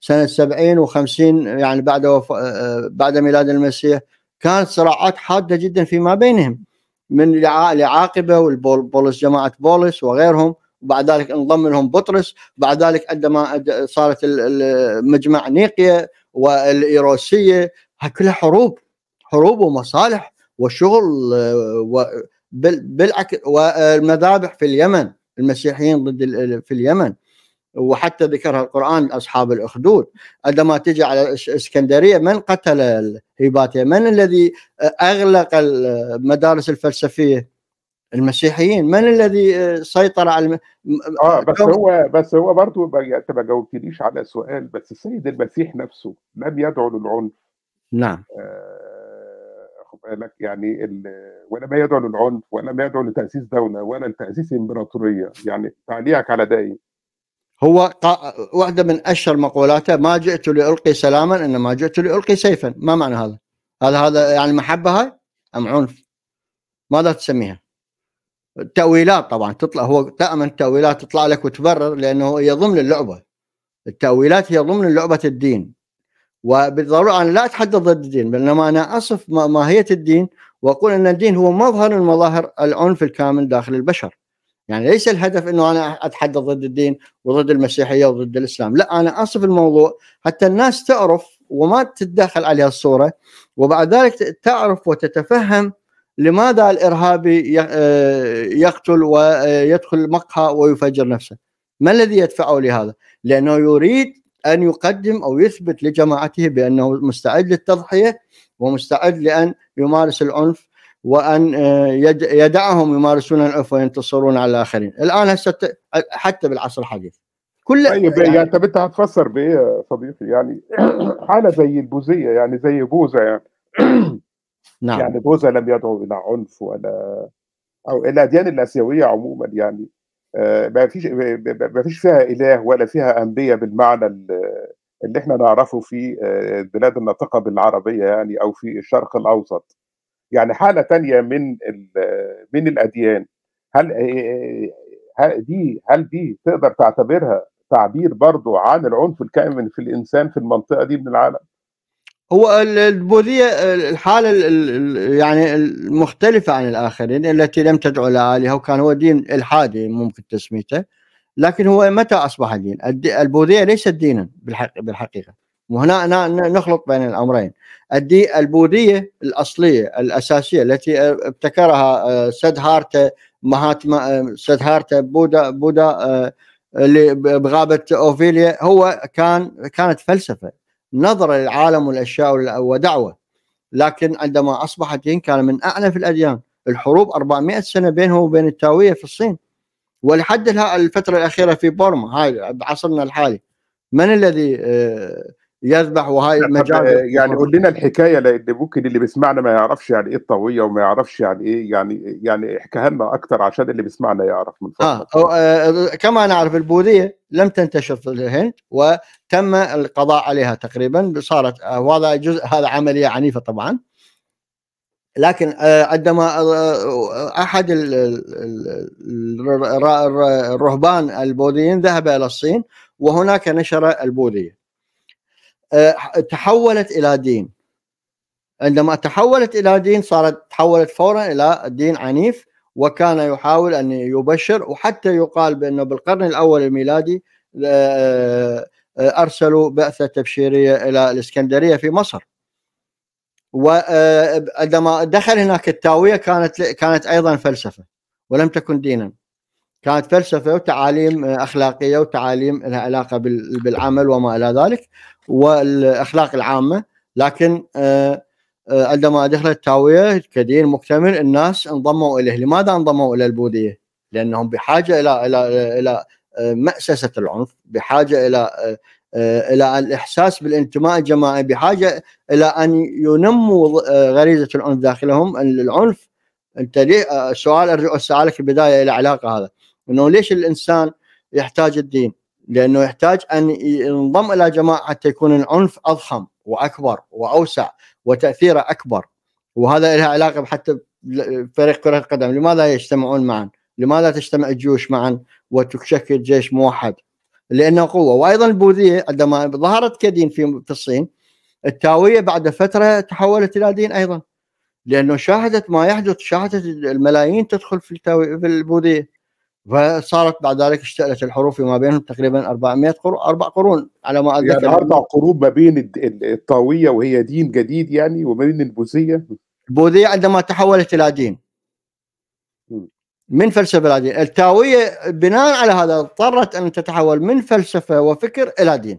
سنه 70 و50 يعني بعد وف... آه، آه، بعد ميلاد المسيح كانت صراعات حاده جدا فيما بينهم من لعاقبة والبولس جماعه بولس وغيرهم وبعد ذلك انضم لهم بطرس بعد ذلك عندما صارت مجمع نيقيا والايروسيه كلها حروب حروب ومصالح وشغل آه، بالعكس والمذابح في اليمن المسيحيين ضد في اليمن وحتى ذكرها القرآن أصحاب الأخدود عندما تجي على الإسكندرية من قتل هيباتيا؟ من الذي أغلق المدارس الفلسفية المسيحيين من الذي سيطر على الم... اه بس هو بس هو برضه انت ما جاوبتنيش على سؤال بس السيد المسيح نفسه لم يدعو للعنف نعم آه، خد بالك يعني ولم يدعو للعنف ولم يدعو لتاسيس دوله ولا لتاسيس امبراطوريه يعني تعليقك على ده ايه؟ هو واحده من اشهر مقولاته ما جئت لالقي سلاما انما جئت لالقي سيفا ما معنى هذا؟ هل هذا يعني محبه هاي ام عنف؟ ماذا تسميها؟ التأويلات طبعا تطلع هو دائما التأويلات تطلع لك وتبرر لأنه هي ضمن اللعبة التأويلات هي ضمن لعبة الدين وبالضروره انا لا اتحدث ضد الدين بينما انا اصف ماهيه الدين واقول ان الدين هو مظهر من مظاهر العنف الكامل داخل البشر يعني ليس الهدف انه انا اتحدث ضد الدين وضد المسيحيه وضد الاسلام لا انا اصف الموضوع حتى الناس تعرف وما تتدخل عليها الصوره وبعد ذلك تعرف وتتفهم لماذا الارهابي آه، يقتل ويدخل مقهى ويفجر نفسه ما الذي يدفعه لهذا لانه يريد أن يقدم أو يثبت لجماعته بأنه مستعد للتضحية ومستعد لأن يمارس العنف وأن آه، يدعهم يمارسون العنف وينتصرون على الآخرين الآن هسه حتى بالعصر الحديث كل طيب يعني, يعني طب انت هتفسر بايه صديقي يعني حاله زي البوذيه يعني زي بوزه يعني نعم يعني بوزه لم يدعو الى عنف ولا او الاديان الاسيويه عموما يعني آه، ما فيش ما فيش فيها اله ولا فيها انبياء بالمعنى اللي احنا نعرفه في البلاد آه، الناطقه بالعربيه يعني او في الشرق الاوسط يعني حاله تانية من من الاديان هل آه، هل دي هل دي تقدر تعتبرها تعبير برضو عن العنف الكائن في الانسان في المنطقه دي من العالم هو البوذية الحالة يعني المختلفة عن الآخرين التي لم تدعو إلى آلهة وكان هو دين إلحادي ممكن تسميته لكن هو متى أصبح دين البوذية ليست دينا بالحقيقة وهنا نخلط بين الأمرين الدي البوذية الأصلية الأساسية التي آه، ابتكرها آه، سدهارتا مهاتما آه، سدهارتا بودا بودا اللي بغابة أوفيليا هو كان كانت فلسفة نظرة للعالم والأشياء ودعوة لكن عندما أصبح الدين كان من أعلى في الأديان الحروب 400 سنة بينه وبين التاوية في الصين ولحد الفترة الأخيرة في بورما هاي بعصرنا الحالي من الذي آه، يذبح وهاي المجال آه، يعني قول لنا الحكايه لان ممكن اللي بيسمعنا ما يعرفش يعني ايه الطويه وما يعرفش يعني ايه يعني يعني احكيها لنا اكثر عشان اللي بيسمعنا يعرف من فضلك آه. آه. كما نعرف البوذيه لم تنتشر في الهند تم القضاء عليها تقريبا صارت آه، وهذا جزء هذا عمليه عنيفه طبعا لكن آه، عندما آه، احد الرهبان البوذيين ذهب الى الصين وهناك نشر البوذيه تحولت الى دين عندما تحولت الى دين صارت تحولت فورا الى دين عنيف وكان يحاول ان يبشر وحتى يقال بانه بالقرن الاول الميلادي آه، ارسلوا بعثه تبشيريه الى الاسكندريه في مصر وعندما آه، دخل هناك التاويه كانت كانت ايضا فلسفه ولم تكن دينا كانت فلسفه وتعاليم آه، اخلاقيه وتعاليم لها علاقه بالعمل وما الى ذلك والاخلاق العامه لكن عندما دخلت التاويه كدين مكتمل الناس انضموا اليه، لماذا انضموا الى البوذيه؟ لانهم بحاجه الى الى الى آه، مأسسة العنف بحاجة إلى آه، آه، إلى الإحساس بالانتماء الجماعي بحاجة إلى أن ينموا غريزة العنف داخلهم العنف أنت ليه سؤال أرجع أسألك البداية إلى علاقة هذا أنه ليش الإنسان يحتاج الدين لأنه يحتاج أن ينضم إلى جماعة حتى يكون العنف أضخم وأكبر وأوسع وتأثيره أكبر وهذا لها علاقة حتى فريق كرة القدم لماذا يجتمعون معا لماذا تجتمع الجيوش معا وتشكل جيش موحد لانه قوه وايضا البوذيه عندما ظهرت كدين في في الصين التاويه بعد فتره تحولت الى دين ايضا لانه شاهدت ما يحدث شاهدت الملايين تدخل في التاوية في البوذيه فصارت بعد ذلك اشتعلت الحروب فيما بينهم تقريبا 400 قرون اربع قرون على ما اذكر يعني اربع قرون ما بين الطاويه وهي دين جديد يعني وما بين البوذيه البوذيه عندما تحولت الى دين من فلسفه الى دين التاويه بناء على هذا اضطرت ان تتحول من فلسفه وفكر الى دين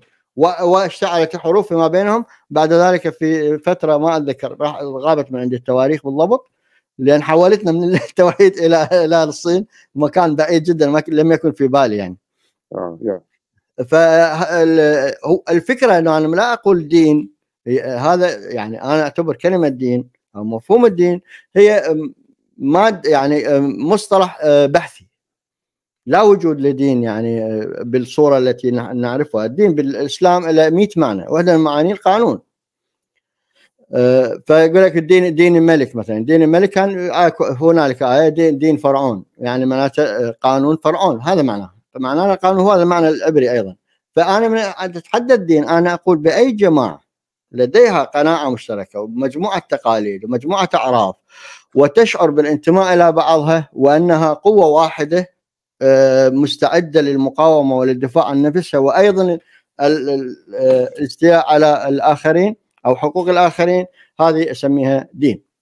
واشتعلت الحروف فيما بينهم بعد ذلك في فتره ما اتذكر غابت من عندي التواريخ بالضبط لان حولتنا من التوحيد الى الى الصين مكان بعيد جدا لم يكن في بالي يعني آه، فالفكره انه انا لا اقول دين هذا يعني انا اعتبر كلمه دين او مفهوم الدين هي ماد يعني آه، مصطلح آه، بحثي لا وجود لدين يعني آه، بالصوره التي نعرفها الدين بالاسلام له 100 معنى واحده من معاني القانون فيقول لك الدين دين الملك مثلا دين الملك كان هنالك ايه دين, دين فرعون يعني معناته قانون فرعون هذا معناه فمعناه القانون هو هذا المعنى العبري ايضا فانا من اتحدى الدين انا اقول باي جماعه لديها قناعه مشتركه ومجموعه تقاليد ومجموعه اعراف وتشعر بالانتماء الى بعضها وانها قوه واحده آه، مستعده للمقاومه وللدفاع عن نفسها وايضا آه، الاستياء على الاخرين او حقوق الاخرين هذه اسميها دين.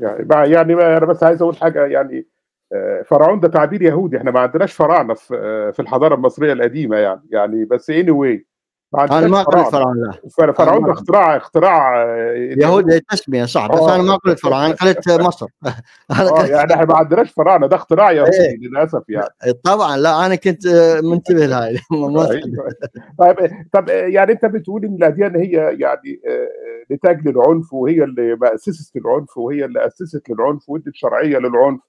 يعني يعني انا يعني بس عايز اقول حاجه يعني آه، فرعون ده تعبير يهودي احنا ما عندناش فراعنه في آه، الحضاره المصريه القديمه يعني يعني بس اني anyway انا ما قلت فرعون لا فرعون اختراع اختراع آه، يهود تسميه صح بس آه. انا ما قلت فرعون انا قلت مصر انا آه، يعني احنا ما عندناش فراعنه ده اختراع يهودي ايه. للاسف يعني إيه، طبعا لا انا كنت منتبه لهاي طيب،, طيب. طيب طب يعني انت بتقول ان الاديان هي يعني نتاج للعنف وهي اللي اسست للعنف وهي اللي اسست للعنف وادت شرعيه للعنف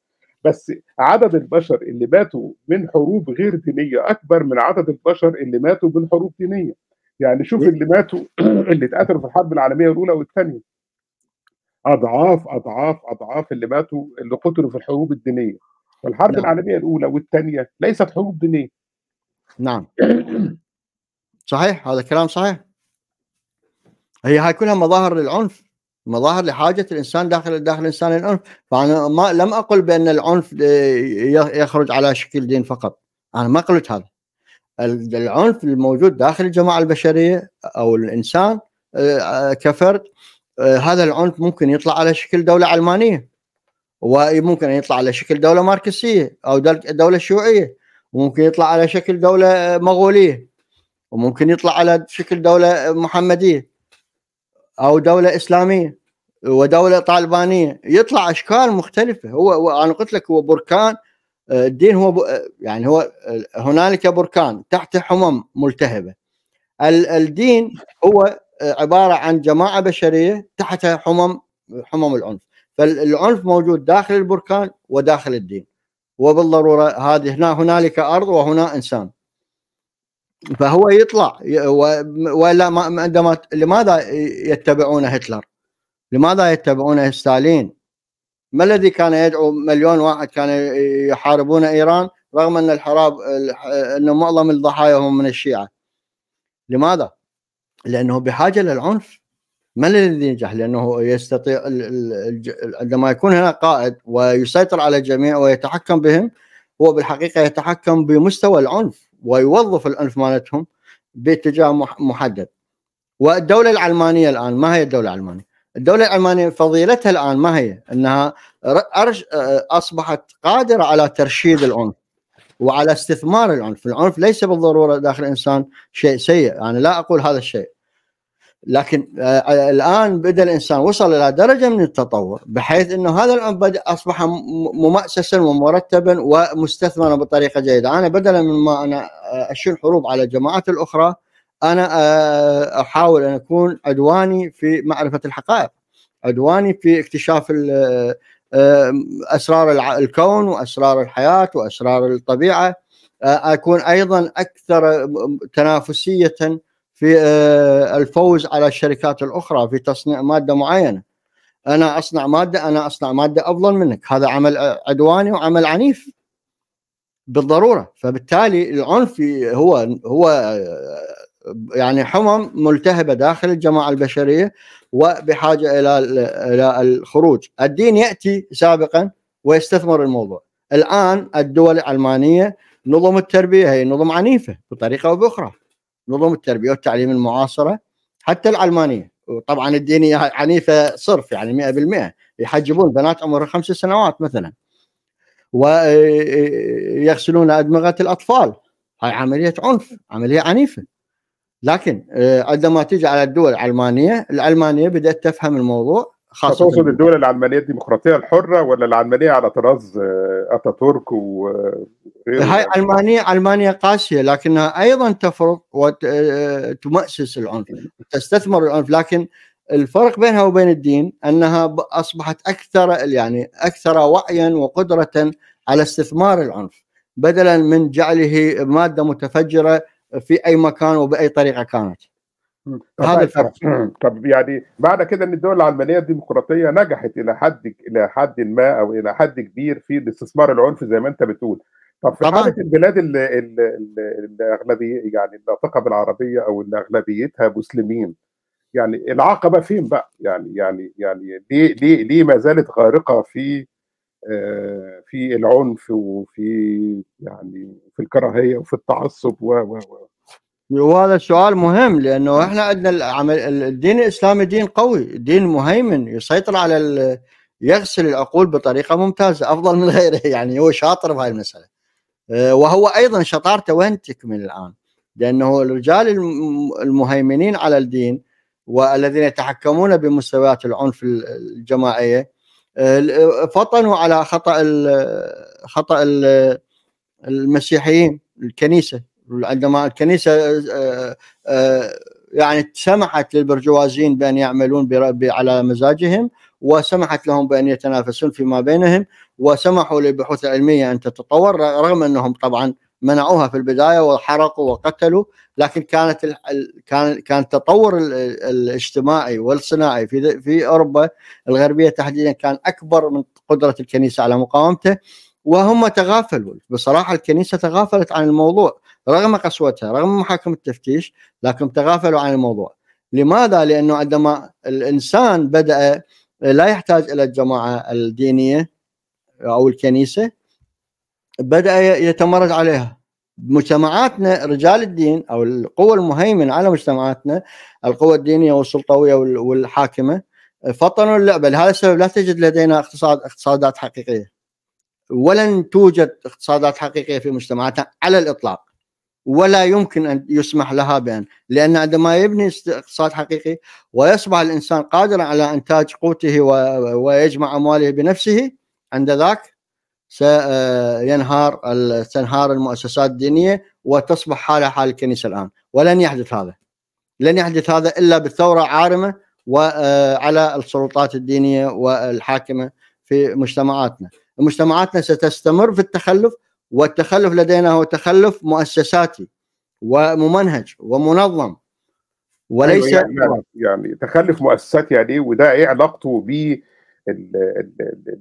بس عدد البشر اللي ماتوا من حروب غير دينيه اكبر من عدد البشر اللي ماتوا من حروب دينيه يعني شوف اللي ماتوا اللي اتقتلوا في الحرب العالميه الاولى والثانيه اضعاف اضعاف اضعاف اللي ماتوا اللي قتلوا في الحروب الدينيه فالحرب نعم. العالميه الاولى والثانيه ليست حروب دينيه نعم صحيح هذا كلام صحيح هي هاي كلها مظاهر للعنف مظاهر لحاجة الإنسان داخل داخل الإنسان للعنف فأنا ما لم أقل بأن العنف يخرج على شكل دين فقط أنا ما قلت هذا العنف الموجود داخل الجماعه البشريه او الانسان آه، آه، كفرد آه، هذا العنف ممكن يطلع على شكل دوله علمانيه وممكن يطلع على شكل دوله ماركسيه او دوله شيوعيه وممكن يطلع على شكل دوله مغوليه وممكن يطلع على شكل دوله محمديه او دوله اسلاميه ودوله طالبانيه يطلع اشكال مختلفه هو انا قلت لك هو بركان الدين هو يعني هو هنالك بركان تحت حمم ملتهبه الدين هو عباره عن جماعه بشريه تحت حمم حمم العنف فالعنف موجود داخل البركان وداخل الدين وبالضروره هذه هنا هنالك ارض وهنا انسان فهو يطلع ولا عندما لماذا يتبعون هتلر؟ لماذا يتبعون ستالين؟ ما الذي كان يدعو مليون واحد كانوا يحاربون ايران رغم ان الحراب انه معظم الضحايا هم من الشيعه لماذا؟ لانه بحاجه للعنف ما الذي ينجح؟ لانه يستطيع عندما يكون هنا قائد ويسيطر على الجميع ويتحكم بهم هو بالحقيقه يتحكم بمستوى العنف ويوظف العنف مالتهم باتجاه محدد والدوله العلمانيه الان ما هي الدوله العلمانيه؟ الدولة العلمانية فضيلتها الآن ما هي أنها أصبحت قادرة على ترشيد العنف وعلى استثمار العنف العنف ليس بالضرورة داخل الإنسان شيء سيء أنا يعني لا أقول هذا الشيء لكن الآن بدأ الإنسان وصل إلى درجة من التطور بحيث أنه هذا العنف بدأ أصبح ممأسسا ومرتبا ومستثمرا بطريقة جيدة أنا بدلا من ما أنا أشن حروب على الجماعات الأخرى انا آه، احاول ان اكون عدواني في معرفه الحقائق عدواني في اكتشاف آه، آه، اسرار الكون واسرار الحياه واسرار الطبيعه اكون ايضا اكثر تنافسيه في الفوز على الشركات الاخرى في تصنيع ماده معينه انا اصنع ماده انا اصنع ماده افضل منك هذا عمل عدواني وعمل عنيف بالضروره فبالتالي العنف هو هو يعني حمم ملتهبه داخل الجماعه البشريه وبحاجه الى الى الخروج، الدين ياتي سابقا ويستثمر الموضوع. الان الدول العلمانيه نظم التربيه هي نظم عنيفه بطريقه او باخرى. نظم التربيه والتعليم المعاصره حتى العلمانيه، وطبعا الدينيه عنيفه صرف يعني 100% يحجبون بنات عمرها خمس سنوات مثلا. ويغسلون ادمغه الاطفال، هاي عمليه عنف، عمليه عنيفه. لكن آه، عندما تيجي على الدول العلمانيه، العلمانيه بدات تفهم الموضوع خاصه تقصد الدول العلمانيه الديمقراطيه الحره ولا العلمانيه على طراز آه، اتاتورك وغيره؟ هاي علمانيه علمانيه قاسيه لكنها ايضا تفرض وتمأسس آه، العنف، تستثمر العنف لكن الفرق بينها وبين الدين انها اصبحت اكثر يعني اكثر وعيا وقدره على استثمار العنف بدلا من جعله ماده متفجره في اي مكان وباي طريقه كانت هذا طيب، الفرق طيب. طب يعني معنى كده ان الدول العلمانيه الديمقراطيه نجحت الى حد الى حد ما او الى حد كبير في الاستثمار العنف زي ما انت بتقول طب في طبعا. حاله البلاد الاغلبيه يعني الناطقه بالعربيه او اللي اغلبيتها مسلمين يعني العقبه فين بقى يعني يعني يعني ليه ليه ليه ما زالت غارقه في آه، في العنف وفي يعني في الكراهيه وفي التعصب و و و وهذا سؤال مهم لانه احنا عندنا الدين الاسلامي دين قوي، دين مهيمن يسيطر على ال... يغسل العقول بطريقه ممتازه افضل من غيره يعني هو شاطر بهاي المساله. آه، وهو ايضا شطارته وين تكمل الان؟ لانه الرجال المهيمنين على الدين والذين يتحكمون بمستويات العنف الجماعيه فطنوا على خطا ال خطا ال المسيحيين الكنيسه عندما الكنيسه آه، آه، يعني سمحت للبرجوازيين بان يعملون على مزاجهم وسمحت لهم بان يتنافسون فيما بينهم وسمحوا للبحوث العلميه ان تتطور رغم انهم طبعا منعوها في البدايه وحرقوا وقتلوا لكن كانت كان كان التطور الاجتماعي والصناعي في في اوروبا الغربيه تحديدا كان اكبر من قدره الكنيسه على مقاومته وهم تغافلوا بصراحه الكنيسه تغافلت عن الموضوع رغم قسوتها رغم محاكم التفتيش لكن تغافلوا عن الموضوع لماذا؟ لانه عندما الانسان بدا لا يحتاج الى الجماعه الدينيه او الكنيسه بدأ يتمرد عليها مجتمعاتنا رجال الدين أو القوى المهيمنة على مجتمعاتنا القوى الدينية والسلطوية والحاكمة فطنوا اللعبة لهذا السبب لا تجد لدينا اقتصاد اقتصادات حقيقية ولن توجد اقتصادات حقيقية في مجتمعاتنا على الإطلاق ولا يمكن ان يسمح لها بان لان عندما يبني اقتصاد حقيقي ويصبح الانسان قادرا على انتاج قوته ويجمع امواله بنفسه عند ذاك سينهار آه، تنهار المؤسسات الدينيه وتصبح حالها حال الكنيسه الان ولن يحدث هذا لن يحدث هذا الا بالثوره عارمه وعلى آه، السلطات الدينيه والحاكمه في مجتمعاتنا مجتمعاتنا ستستمر في التخلف والتخلف لدينا هو تخلف مؤسساتي وممنهج ومنظم أيوة، وليس يعني, يعني تخلف مؤسساتي يعني وده ايه علاقته ب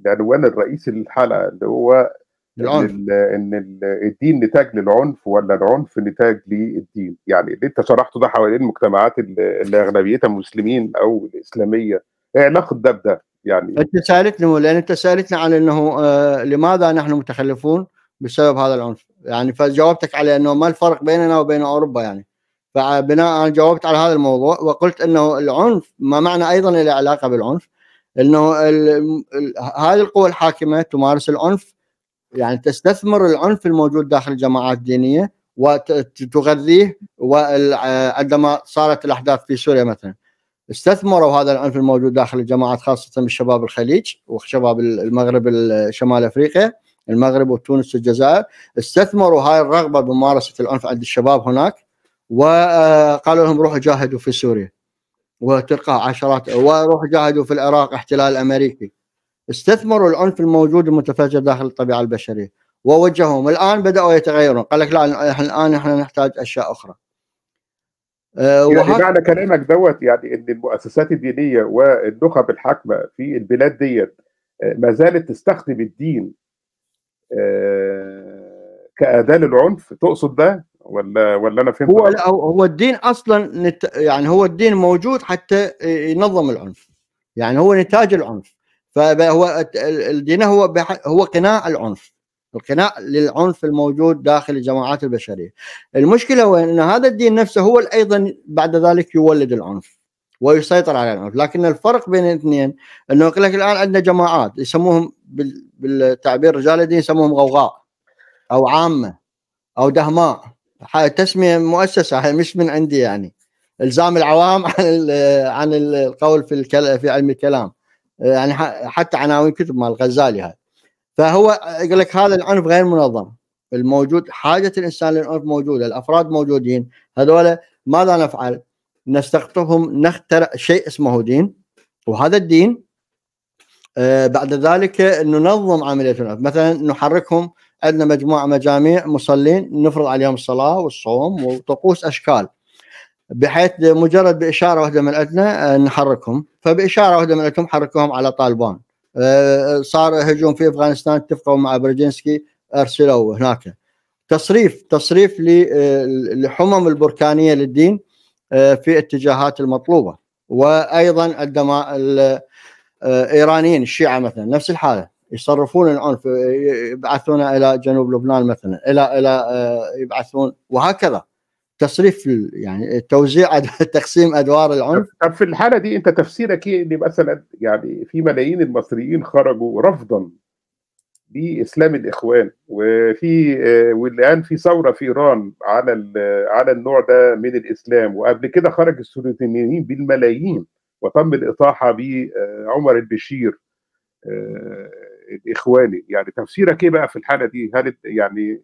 العنوان الرئيسي للحلقه اللي هو ان, الدين نتاج للعنف ولا العنف نتاج للدين يعني اللي انت شرحته ده حوالين المجتمعات اللي اغلبيتها مسلمين او الاسلاميه ايه علاقه ده بده يعني انت سالتني لان انت سالتني عن انه آه، لماذا نحن متخلفون بسبب هذا العنف يعني فجاوبتك على انه ما الفرق بيننا وبين اوروبا يعني فبناء انا جاوبت على هذا الموضوع وقلت انه العنف ما معنى ايضا له علاقه بالعنف انه هذه القوى الحاكمه تمارس العنف يعني تستثمر العنف الموجود داخل الجماعات الدينيه وتغذيه وعندما صارت الاحداث في سوريا مثلا استثمروا هذا العنف الموجود داخل الجماعات خاصه بالشباب الخليج وشباب المغرب شمال افريقيا المغرب وتونس والجزائر استثمروا هاي الرغبه بممارسه العنف عند الشباب هناك وقالوا لهم روحوا جاهدوا في سوريا وتلقى عشرات وروح جاهدوا في العراق احتلال امريكي استثمروا العنف الموجود المتفجر داخل الطبيعه البشريه ووجههم الان بداوا يتغيرون قال لك لا احنا الان احنا نحتاج اشياء اخرى آه، يعني وهذا معنى كلامك دوت يعني ان المؤسسات الدينيه والنخب الحاكمه في البلاد ديت آه، ما زالت تستخدم الدين كاداه للعنف تقصد ده؟ ولا ولا انا فهمت هو لا هو الدين اصلا نت يعني هو الدين موجود حتى ينظم العنف يعني هو نتاج العنف فهو الدين هو هو قناع العنف القناع للعنف الموجود داخل الجماعات البشريه المشكله هو ان هذا الدين نفسه هو ايضا بعد ذلك يولد العنف ويسيطر على العنف لكن الفرق بين الاثنين انه يقول لك الان عندنا جماعات يسموهم بالتعبير رجال الدين يسموهم غوغاء او عامه او دهماء تسميه مؤسسه مش من عندي يعني الزام العوام عن عن القول في في علم الكلام يعني حتى عناوين كتب مال الغزالي هاي فهو يقول لك هذا العنف غير منظم الموجود حاجه الانسان للعنف موجوده الافراد موجودين هذول ماذا نفعل؟ نستقطبهم نخترع شيء اسمه دين وهذا الدين آه، بعد ذلك ننظم عمليه العنف مثلا نحركهم عندنا مجموعه مجاميع مصلين نفرض عليهم الصلاه والصوم وطقوس اشكال بحيث مجرد باشاره واحده من عندنا آه، نحركهم فباشاره واحده من عندكم حركوهم على طالبان آه، آه، صار هجوم في افغانستان اتفقوا مع برجينسكي ارسلوا هناك تصريف تصريف للحمم البركانيه للدين في اتجاهات المطلوبه وايضا عندما الايرانيين الشيعه مثلا نفس الحاله يصرفون العنف يبعثونه الى جنوب لبنان مثلا الى الى آه، يبعثون وهكذا تصريف يعني توزيع تقسيم ادوار العنف طب في الحاله دي انت تفسيرك ايه ان مثلا يعني في ملايين المصريين خرجوا رفضا لاسلام الاخوان وفي آه، والان في ثوره في ايران على على النوع ده من الاسلام وقبل كده خرج السودانيين بالملايين وتم الاطاحه بعمر آه، البشير الاخواني يعني تفسيرك ايه بقى في الحاله دي هل يعني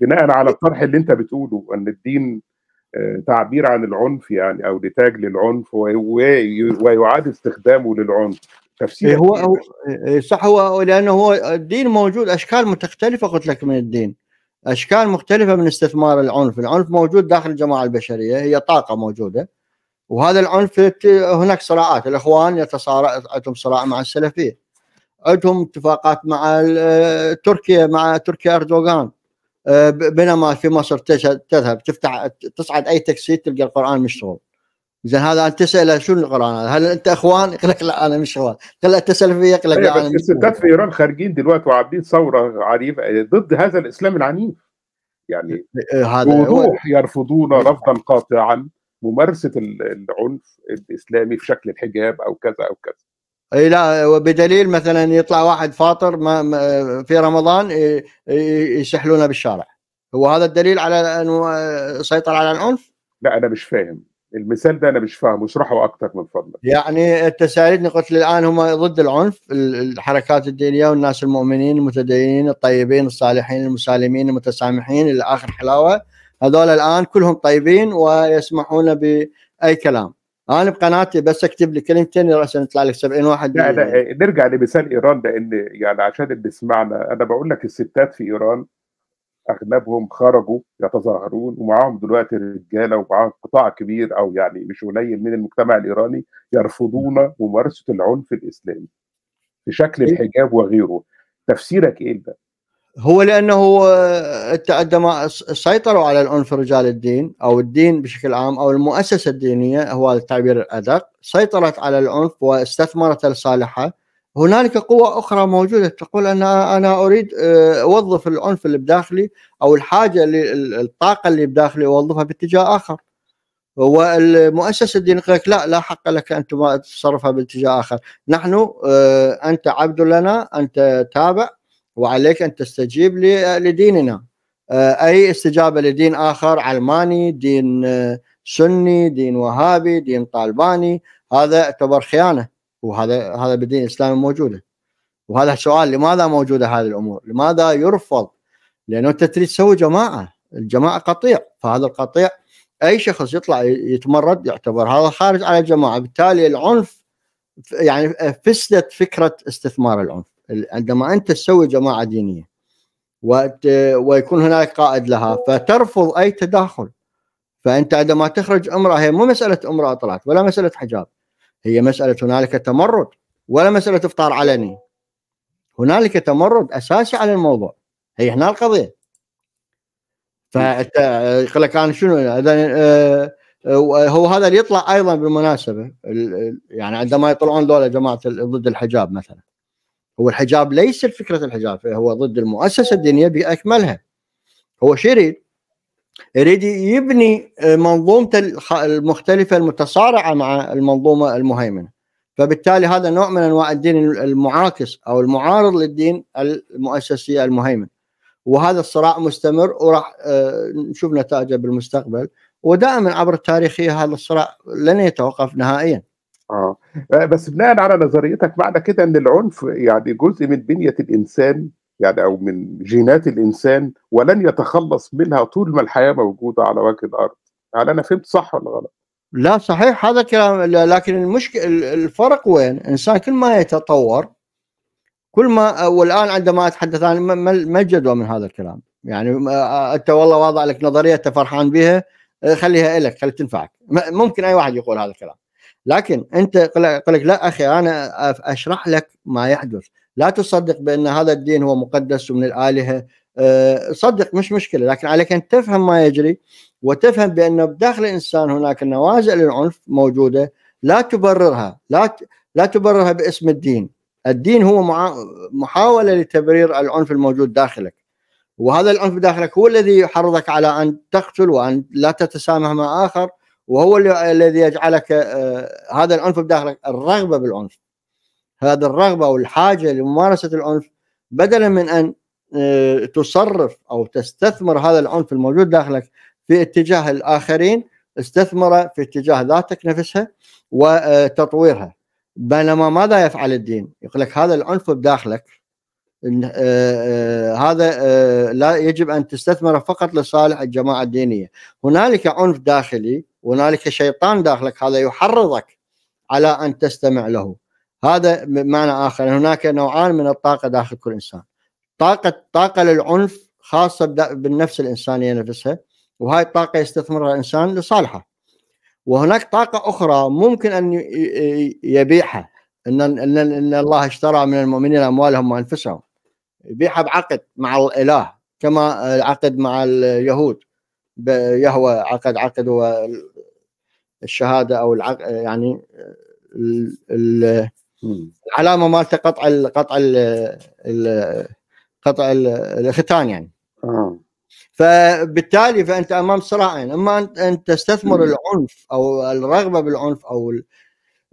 بناء على الطرح اللي انت بتقوله ان الدين آه، تعبير عن العنف يعني او نتاج للعنف ويعاد استخدامه للعنف تفسير هو إيه هو إيه، صح هو لانه هو الدين موجود اشكال مختلفه قلت لك من الدين اشكال مختلفه من استثمار العنف، العنف موجود داخل الجماعه البشريه هي طاقه موجوده وهذا العنف هناك صراعات الاخوان يتصارع عندهم صراع مع السلفيه عندهم اتفاقات مع تركيا مع تركيا اردوغان آه، بينما في مصر تذهب تفتح تصعد اي تاكسي تلقى القران مشغول زين هذا انت تساله شنو القران هذا؟ هل انت اخوان؟ يقول لك لا انا مش اخوان، لا تسال في يقول لك أيوة، لا انا مش الستات في ايران خارجين دلوقتي وعاملين ثوره عريبه ضد هذا الاسلام العنيف. يعني آه، هذا بوضوح يرفضون رفضا قاطعا ممارسه العنف الاسلامي في شكل الحجاب او كذا او كذا. اي لا وبدليل مثلا يطلع واحد فاطر ما في رمضان يسحلونه بالشارع هو هذا الدليل على انه آه، سيطر على العنف؟ لا انا مش فاهم المثال ده انا مش فاهمه اشرحه اكثر من فضلك يعني انت سالتني قلت الان هم ضد العنف الحركات الدينيه والناس المؤمنين المتدينين الطيبين الصالحين المسالمين المتسامحين الى اخر حلاوه هذول الان كلهم طيبين ويسمحون باي كلام انا بقناتي بس اكتب لي كلمتين راسا يطلع لك 70 واحد لا لا إيه، نرجع لمثال ايران لان يعني عشان اللي سمعنا انا بقول لك الستات في ايران اغلبهم خرجوا يتظاهرون ومعاهم دلوقتي رجاله ومعاهم قطاع كبير او يعني مش قليل من المجتمع الايراني يرفضون ممارسه العنف الاسلامي بشكل إيه؟ الحجاب وغيره تفسيرك ايه ده؟ هو لانه عندما سيطروا على العنف رجال الدين او الدين بشكل عام او المؤسسه الدينيه هو التعبير الادق سيطرت على العنف واستثمرت لصالحها هنالك قوى اخرى موجوده تقول انا انا اريد آه، اوظف العنف اللي بداخلي او الحاجه اللي الطاقه اللي بداخلي اوظفها باتجاه اخر والمؤسسه الدينيه لك لا لا حق لك ان تصرفها باتجاه اخر نحن آه، انت عبد لنا انت تابع وعليك أن تستجيب لديننا آه، أي استجابة لدين آخر علماني دين آه، سني دين وهابي دين طالباني هذا يعتبر خيانة وهذا هذا بالدين الإسلامي موجودة وهذا سؤال لماذا موجودة هذه الأمور لماذا يرفض لأنه أنت تريد تسوي جماعة الجماعة قطيع فهذا القطيع أي شخص يطلع يتمرد يعتبر هذا خارج على الجماعة بالتالي العنف يعني فسدت فكرة استثمار العنف عندما انت تسوي جماعه دينيه ويكون هناك قائد لها فترفض اي تداخل فانت عندما تخرج امراه هي مو مساله امراه طلعت ولا مساله حجاب هي مساله هنالك تمرد ولا مساله افطار علني هنالك تمرد اساسي على الموضوع هي هنا القضيه فانت يقول لك انا شنو اذا آه، آه، هو هذا اللي يطلع ايضا بالمناسبه يعني عندما يطلعون دولة جماعه ضد الحجاب مثلا هو الحجاب ليس فكره الحجاب هو ضد المؤسسه الدينيه باكملها هو شو يريد؟ يريد يبني منظومته المختلفه المتصارعه مع المنظومه المهيمنه فبالتالي هذا نوع من انواع الدين المعاكس او المعارض للدين المؤسسي المهيمن وهذا الصراع مستمر وراح آه، نشوف نتائجه بالمستقبل ودائما عبر التاريخيه هذا الصراع لن يتوقف نهائيا آه. آه. بس بناء على نظريتك معنى كده ان العنف يعني جزء من بنيه الانسان يعني او من جينات الانسان ولن يتخلص منها طول ما الحياه موجوده على وجه الارض هل انا فهمت صح ولا غلط؟ لا صحيح هذا كلام لكن المشكله الفرق وين؟ الانسان كل ما يتطور كل ما والان عندما اتحدث عن ما الجدوى من هذا الكلام؟ يعني آه، آه، انت والله واضع لك نظريه انت فرحان بها خليها لك خلي تنفعك ممكن اي واحد يقول هذا الكلام لكن انت يقول لك لا اخي انا اشرح لك ما يحدث لا تصدق بان هذا الدين هو مقدس ومن الالهه آه، صدق مش مشكله لكن عليك ان تفهم ما يجري وتفهم بانه بداخل الانسان هناك نوازع للعنف موجوده لا تبررها لا لا تبررها باسم الدين الدين هو محاوله لتبرير العنف الموجود داخلك وهذا العنف داخلك هو الذي يحرضك على ان تقتل وان لا تتسامح مع اخر وهو الذي يجعلك آه، هذا العنف بداخلك الرغبه بالعنف هذه الرغبه والحاجه لممارسه العنف بدلا من ان آه، تصرف او تستثمر هذا العنف الموجود داخلك في اتجاه الاخرين استثمره في اتجاه ذاتك نفسها وتطويرها آه، بينما ماذا يفعل الدين؟ يقول لك هذا العنف بداخلك هذا لا يجب ان تستثمره فقط لصالح الجماعه الدينيه، هنالك عنف داخلي هنالك شيطان داخلك هذا يحرضك على ان تستمع له هذا بمعنى اخر هناك نوعان من الطاقه داخل كل انسان طاقه طاقه للعنف خاصه بالنفس الانسانيه نفسها وهاي الطاقه يستثمرها الانسان لصالحه وهناك طاقه اخرى ممكن ان يبيعها ان ان, إن الله اشترى من المؤمنين اموالهم وانفسهم يبيعها بعقد مع الاله كما العقد مع اليهود يهوى عقد عقد الشهاده او العق... يعني آه، ال... العلامه مالته قطع ال... قطع ال... قطع الختان يعني آه. فبالتالي فانت امام صراعين اما ان تستثمر العنف او الرغبه بالعنف او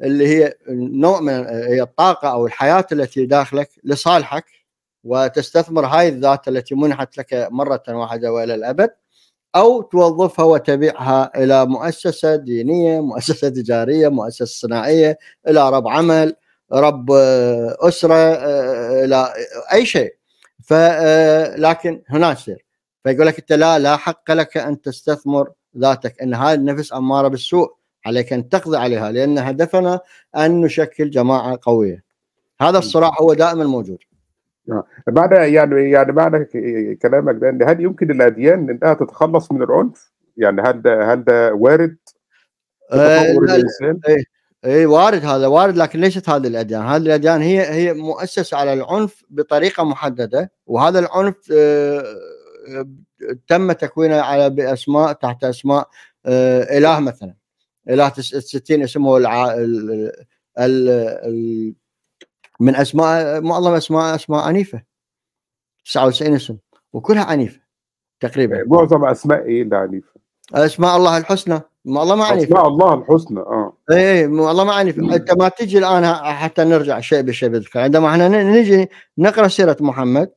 اللي هي نوع من هي الطاقه او الحياه التي داخلك لصالحك وتستثمر هاي الذات التي منحت لك مره واحده والى الابد او توظفها وتبيعها الى مؤسسه دينيه، مؤسسه تجاريه، مؤسسه صناعيه، الى رب عمل، رب آه، اسره، آه، آه، الى اي شيء. فلكن هنا يصير فيقول لك انت لا لا حق لك ان تستثمر ذاتك ان هذه النفس اماره بالسوء عليك ان تقضي عليها لان هدفنا ان نشكل جماعه قويه. هذا الصراع هو دائما موجود. بعد يعني يعني معنى كلامك ده ان يعني هل يمكن الاديان انها تتخلص من العنف؟ يعني هل ده هل ده وارد؟ اي آه، اي إيه وارد هذا وارد لكن ليست هذه الاديان، هذه الاديان هي هي مؤسسه على العنف بطريقه محدده وهذا العنف آه، آه، تم تكوينه على باسماء تحت اسماء اله مثلا اله 60 اسمه الع... ال... ال... ال... من اسماء معظم اسماء اسماء عنيفه 99 اسم وكلها عنيفه تقريبا يعني معظم اسماء ايه اللي عنيفه؟ اسماء الله الحسنى ما عنيفه اسماء الله الحسنى اه اي إيه، ما عنيفه انت ما تجي الان حتى نرجع شيء بشيء بذكر عندما احنا نجي نقرا سيره محمد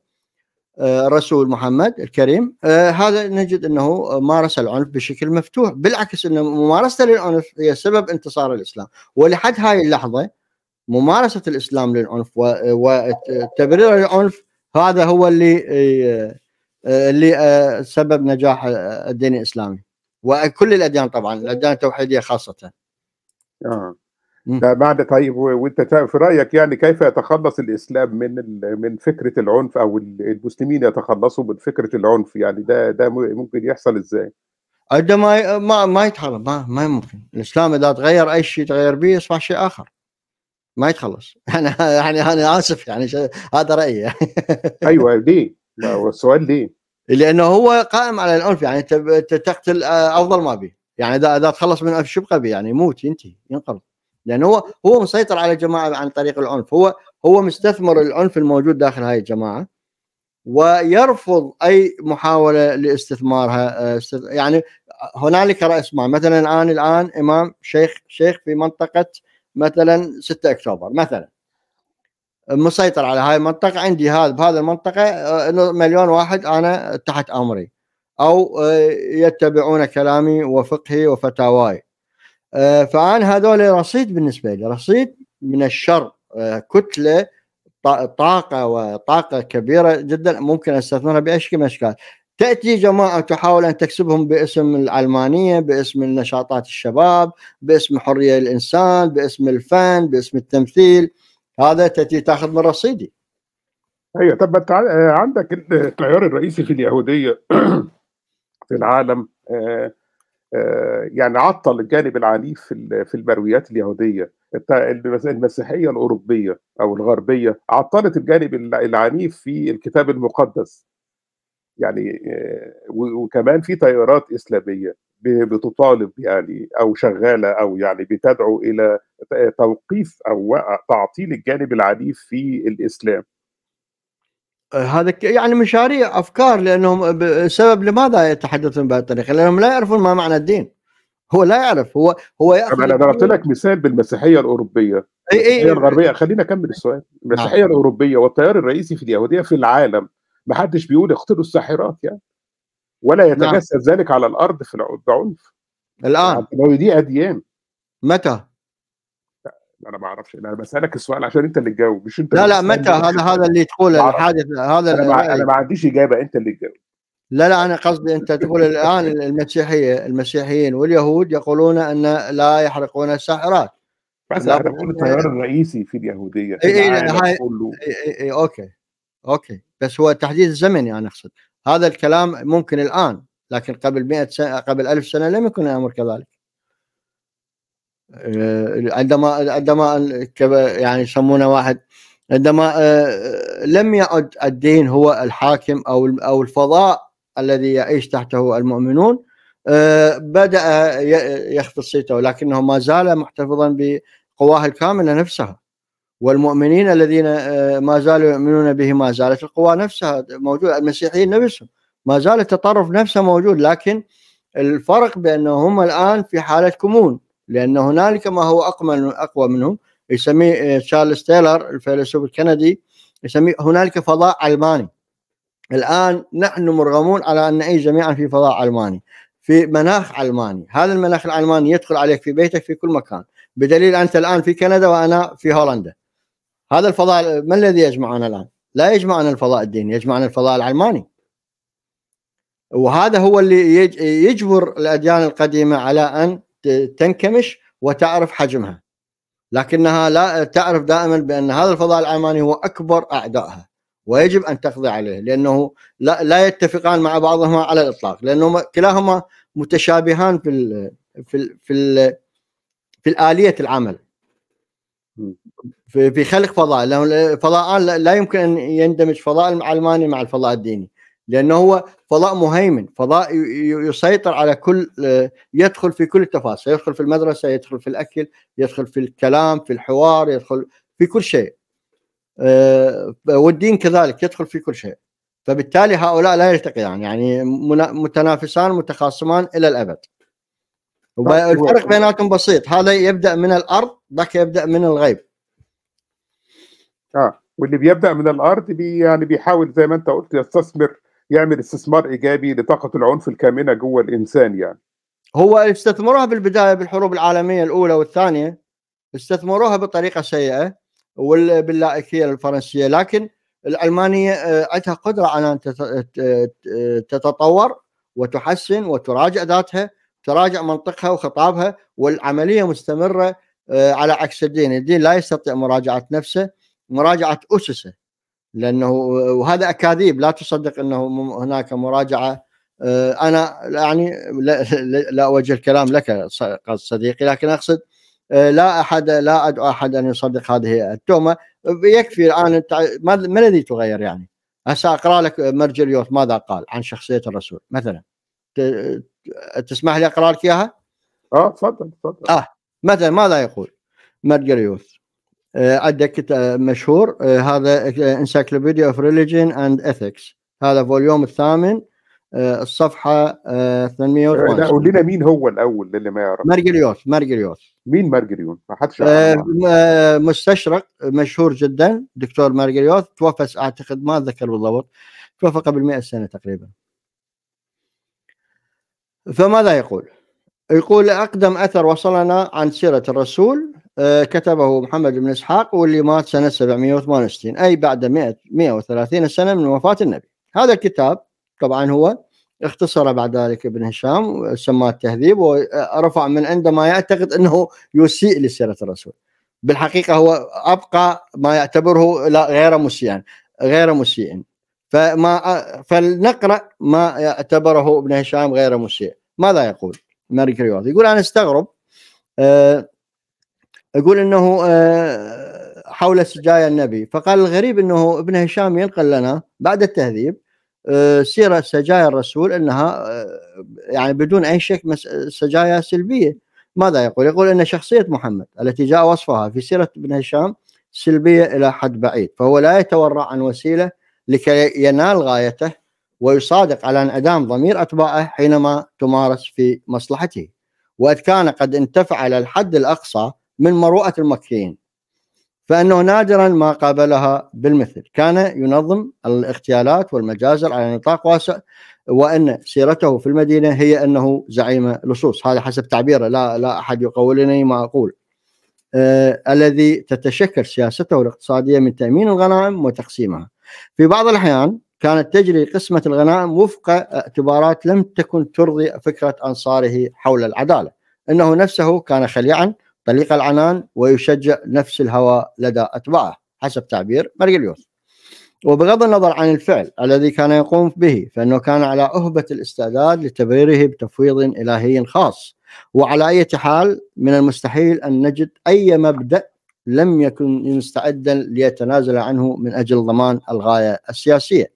آه، الرسول محمد الكريم آه، هذا نجد انه مارس العنف بشكل مفتوح بالعكس انه ممارسته للعنف هي سبب انتصار الاسلام ولحد هاي اللحظه ممارسه الاسلام للعنف وتبرير العنف هذا هو اللي آه، اللي آه، سبب نجاح الدين الاسلامي وكل الاديان طبعا الاديان التوحيديه خاصه. اه بعد طيب وانت في رايك يعني كيف يتخلص الاسلام من من فكره العنف او المسلمين يتخلصوا من فكره العنف يعني ده ده ممكن يحصل ازاي؟ عندما ما ما يتخلص ما, ما يمكن الاسلام اذا تغير اي شيء تغير به يصبح شيء اخر. ما يتخلص يعني يعني انا اسف يعني هذا رايي ايوه ليه؟ السؤال ليه؟ لانه هو قائم على العنف يعني انت تقتل آه، افضل ما به يعني اذا اذا تخلص من شو بقى يعني يموت ينتهي ينقرض لانه هو هو مسيطر على جماعه عن طريق العنف هو هو مستثمر العنف الموجود داخل هاي الجماعه ويرفض اي محاوله لاستثمارها آه، يعني هنالك راس مال مثلا انا الان امام شيخ شيخ في منطقه مثلا 6 اكتوبر مثلا مسيطر على هاي المنطقه عندي هذا بهذه المنطقه آه، انه مليون واحد انا تحت امري او آه، يتبعون كلامي وفقهي وفتاواي آه، فانا هذول رصيد بالنسبه لي رصيد من الشر كتله طاقه وطاقه كبيره جدا ممكن استثمرها باشكال من الاشكال تأتي جماعة تحاول أن تكسبهم باسم العلمانية باسم النشاطات الشباب باسم حرية الإنسان باسم الفن باسم التمثيل هذا تأتي تأخذ من رصيدي أيوة طب أنت آه، عندك التيار الرئيسي في اليهودية في العالم آه، آه، يعني عطل الجانب العنيف في المرويات اليهودية المسيحية الأوروبية أو الغربية عطلت الجانب العنيف في الكتاب المقدس يعني آه، وكمان في تيارات اسلاميه بتطالب يعني او شغاله او يعني بتدعو الى توقيف او تعطيل الجانب العنيف في الاسلام آه، هذا يعني مشاريع افكار لانهم سبب لماذا يتحدثون بهذه الطريقه؟ لانهم لا يعرفون ما معنى الدين. هو لا يعرف هو هو انا ضربت لك مثال بالمسيحيه الاوروبيه اي اي إيه. الغربيه خلينا اكمل السؤال نعم. المسيحيه الاوروبيه والتيار الرئيسي في اليهوديه في العالم ما حدش بيقول اقتلوا الساحرات يعني ولا نعم. يتجسد نعم. ذلك على الارض في بعنف الان يعني لو دي اديان متى؟ انا ما اعرفش انا بسالك السؤال عشان انت اللي تجاوب مش انت لا لا متى هذا هذا اللي تقول الحادث هذا انا, ما أنا ما عنديش اجابه انت اللي تجاوب لا لا انا قصدي انت تقول الان المسيحيه المسيحيين واليهود يقولون ان لا يحرقون الساحرات بس انا بقول التيار الرئيسي في اليهوديه في إيه اي إيه, إيه, إيه, إيه اوكي اوكي بس هو تحديد الزمني يعني انا اقصد هذا الكلام ممكن الان لكن قبل 100 سنه قبل 1000 سنه لم يكن الامر كذلك آه، عندما عندما يعني يسمونه واحد عندما آه، لم يعد الدين هو الحاكم او او الفضاء الذي يعيش تحته المؤمنون آه، بدا يخفض صيته لكنه ما زال محتفظا بقواه الكامله نفسها والمؤمنين الذين آه، ما زالوا يؤمنون به ما زالت القوى نفسها موجودة المسيحيين نفسهم ما زال التطرف نفسه موجود لكن الفرق بأنه هم الآن في حالة كمون لأن هنالك ما هو أقوى أقوى منهم يسميه آه، تشارلز تايلر الفيلسوف الكندي يسميه هنالك فضاء علماني الآن نحن مرغمون على أن نعيش جميعا في فضاء علماني في مناخ علماني هذا المناخ العلماني يدخل عليك في بيتك في كل مكان بدليل أنت الآن في كندا وأنا في هولندا هذا الفضاء ما الذي يجمعنا الان؟ لا يجمعنا الفضاء الديني، يجمعنا الفضاء العلماني. وهذا هو اللي يجبر الاديان القديمه على ان تنكمش وتعرف حجمها. لكنها لا تعرف دائما بان هذا الفضاء العلماني هو اكبر اعدائها ويجب ان تقضي عليه لانه لا, لا يتفقان مع بعضهما على الاطلاق لانهما كلاهما متشابهان في الـ في الـ في الـ في الاليه العمل في في خلق فضاء لانه الفضاء لا يمكن ان يندمج فضاء العلماني مع الفضاء الديني لانه هو فضاء مهيمن فضاء يسيطر على كل يدخل في كل التفاصيل يدخل في المدرسه يدخل في الاكل يدخل في الكلام في الحوار يدخل في كل شيء آه، والدين كذلك يدخل في كل شيء فبالتالي هؤلاء لا يلتقيان يعني متنافسان متخاصمان الى الابد طيب، الفرق بيناتهم بسيط هذا يبدا من الارض ذاك يبدا من الغيب اه واللي بيبدا من الارض بي يعني بيحاول زي ما انت قلت يستثمر يعمل استثمار ايجابي لطاقه العنف الكامنه جوه الانسان يعني هو استثمروها بالبدايه بالحروب العالميه الاولى والثانيه استثمروها بطريقه سيئه وباللائكيه الفرنسيه لكن الالمانيه آه، عندها قدره على ان تتطور وتحسن وتراجع ذاتها تراجع منطقها وخطابها والعمليه مستمره آه، على عكس الدين، الدين لا يستطيع مراجعه نفسه مراجعه اسسه لانه وهذا اكاذيب لا تصدق انه هناك مراجعه آه، انا يعني لا اوجه الكلام لك صديقي لكن اقصد آه، لا احد لا ادعو احد ان يصدق هذه التهمه يكفي الان ما الذي تغير يعني هسه اقرا لك مرجليوث ماذا قال عن شخصيه الرسول مثلا تسمح لي اقرا لك اياها؟ اه تفضل تفضل اه مثلا ماذا يقول مرجليوث آه، عندك كتاب آه، مشهور آه، هذا انسايكلوبيديا اوف ريليجن اند اثكس هذا فوليوم الثامن الصفحه 850 قول لنا مين هو الاول للي ما يعرف مارجريوس مارجريوس مين مارجريوس ما حدش مستشرق مشهور جدا دكتور مارجريوس توفى اعتقد ما اتذكر بالضبط توفى قبل 100 سنه تقريبا فماذا يقول؟ يقول اقدم اثر وصلنا عن سيره الرسول آه، كتبه محمد بن اسحاق واللي مات سنه 768 اي بعد 100 130 سنه من وفاه النبي هذا الكتاب طبعا هو اختصر بعد ذلك ابن هشام سماه التهذيب ورفع من عنده ما يعتقد انه يسيء لسيره الرسول بالحقيقه هو ابقى ما يعتبره لا غير مسيئا غير مسيء فما فلنقرا ما يعتبره ابن هشام غير مسيء ماذا يقول ماري كريوات يقول انا استغرب أه يقول انه آه، حول سجايا النبي فقال الغريب انه ابن هشام ينقل لنا بعد التهذيب آه، سيره سجايا الرسول انها آه، يعني بدون اي شك سجايا سلبيه ماذا يقول؟ يقول ان شخصيه محمد التي جاء وصفها في سيره ابن هشام سلبيه الى حد بعيد فهو لا يتورع عن وسيله لكي ينال غايته ويصادق على انعدام ضمير اتباعه حينما تمارس في مصلحته واذ كان قد انتفع الى الحد الاقصى من مروءة المكيين فأنه نادرا ما قابلها بالمثل كان ينظم الاغتيالات والمجازر على نطاق واسع وأن سيرته في المدينة هي أنه زعيم لصوص هذا حسب تعبيره لا, لا أحد يقولني ما أقول آه الذي تتشكل سياسته الاقتصادية من تأمين الغنائم وتقسيمها في بعض الأحيان كانت تجري قسمة الغنائم وفق اعتبارات لم تكن ترضي فكرة أنصاره حول العدالة أنه نفسه كان خليعا طليق العنان ويشجع نفس الهوى لدى أتباعه حسب تعبير مرغليوس وبغض النظر عن الفعل الذي كان يقوم به فانه كان على اهبه الاستعداد لتبريره بتفويض الهي خاص وعلى اي حال من المستحيل ان نجد اي مبدا لم يكن مستعدا ليتنازل عنه من اجل ضمان الغايه السياسيه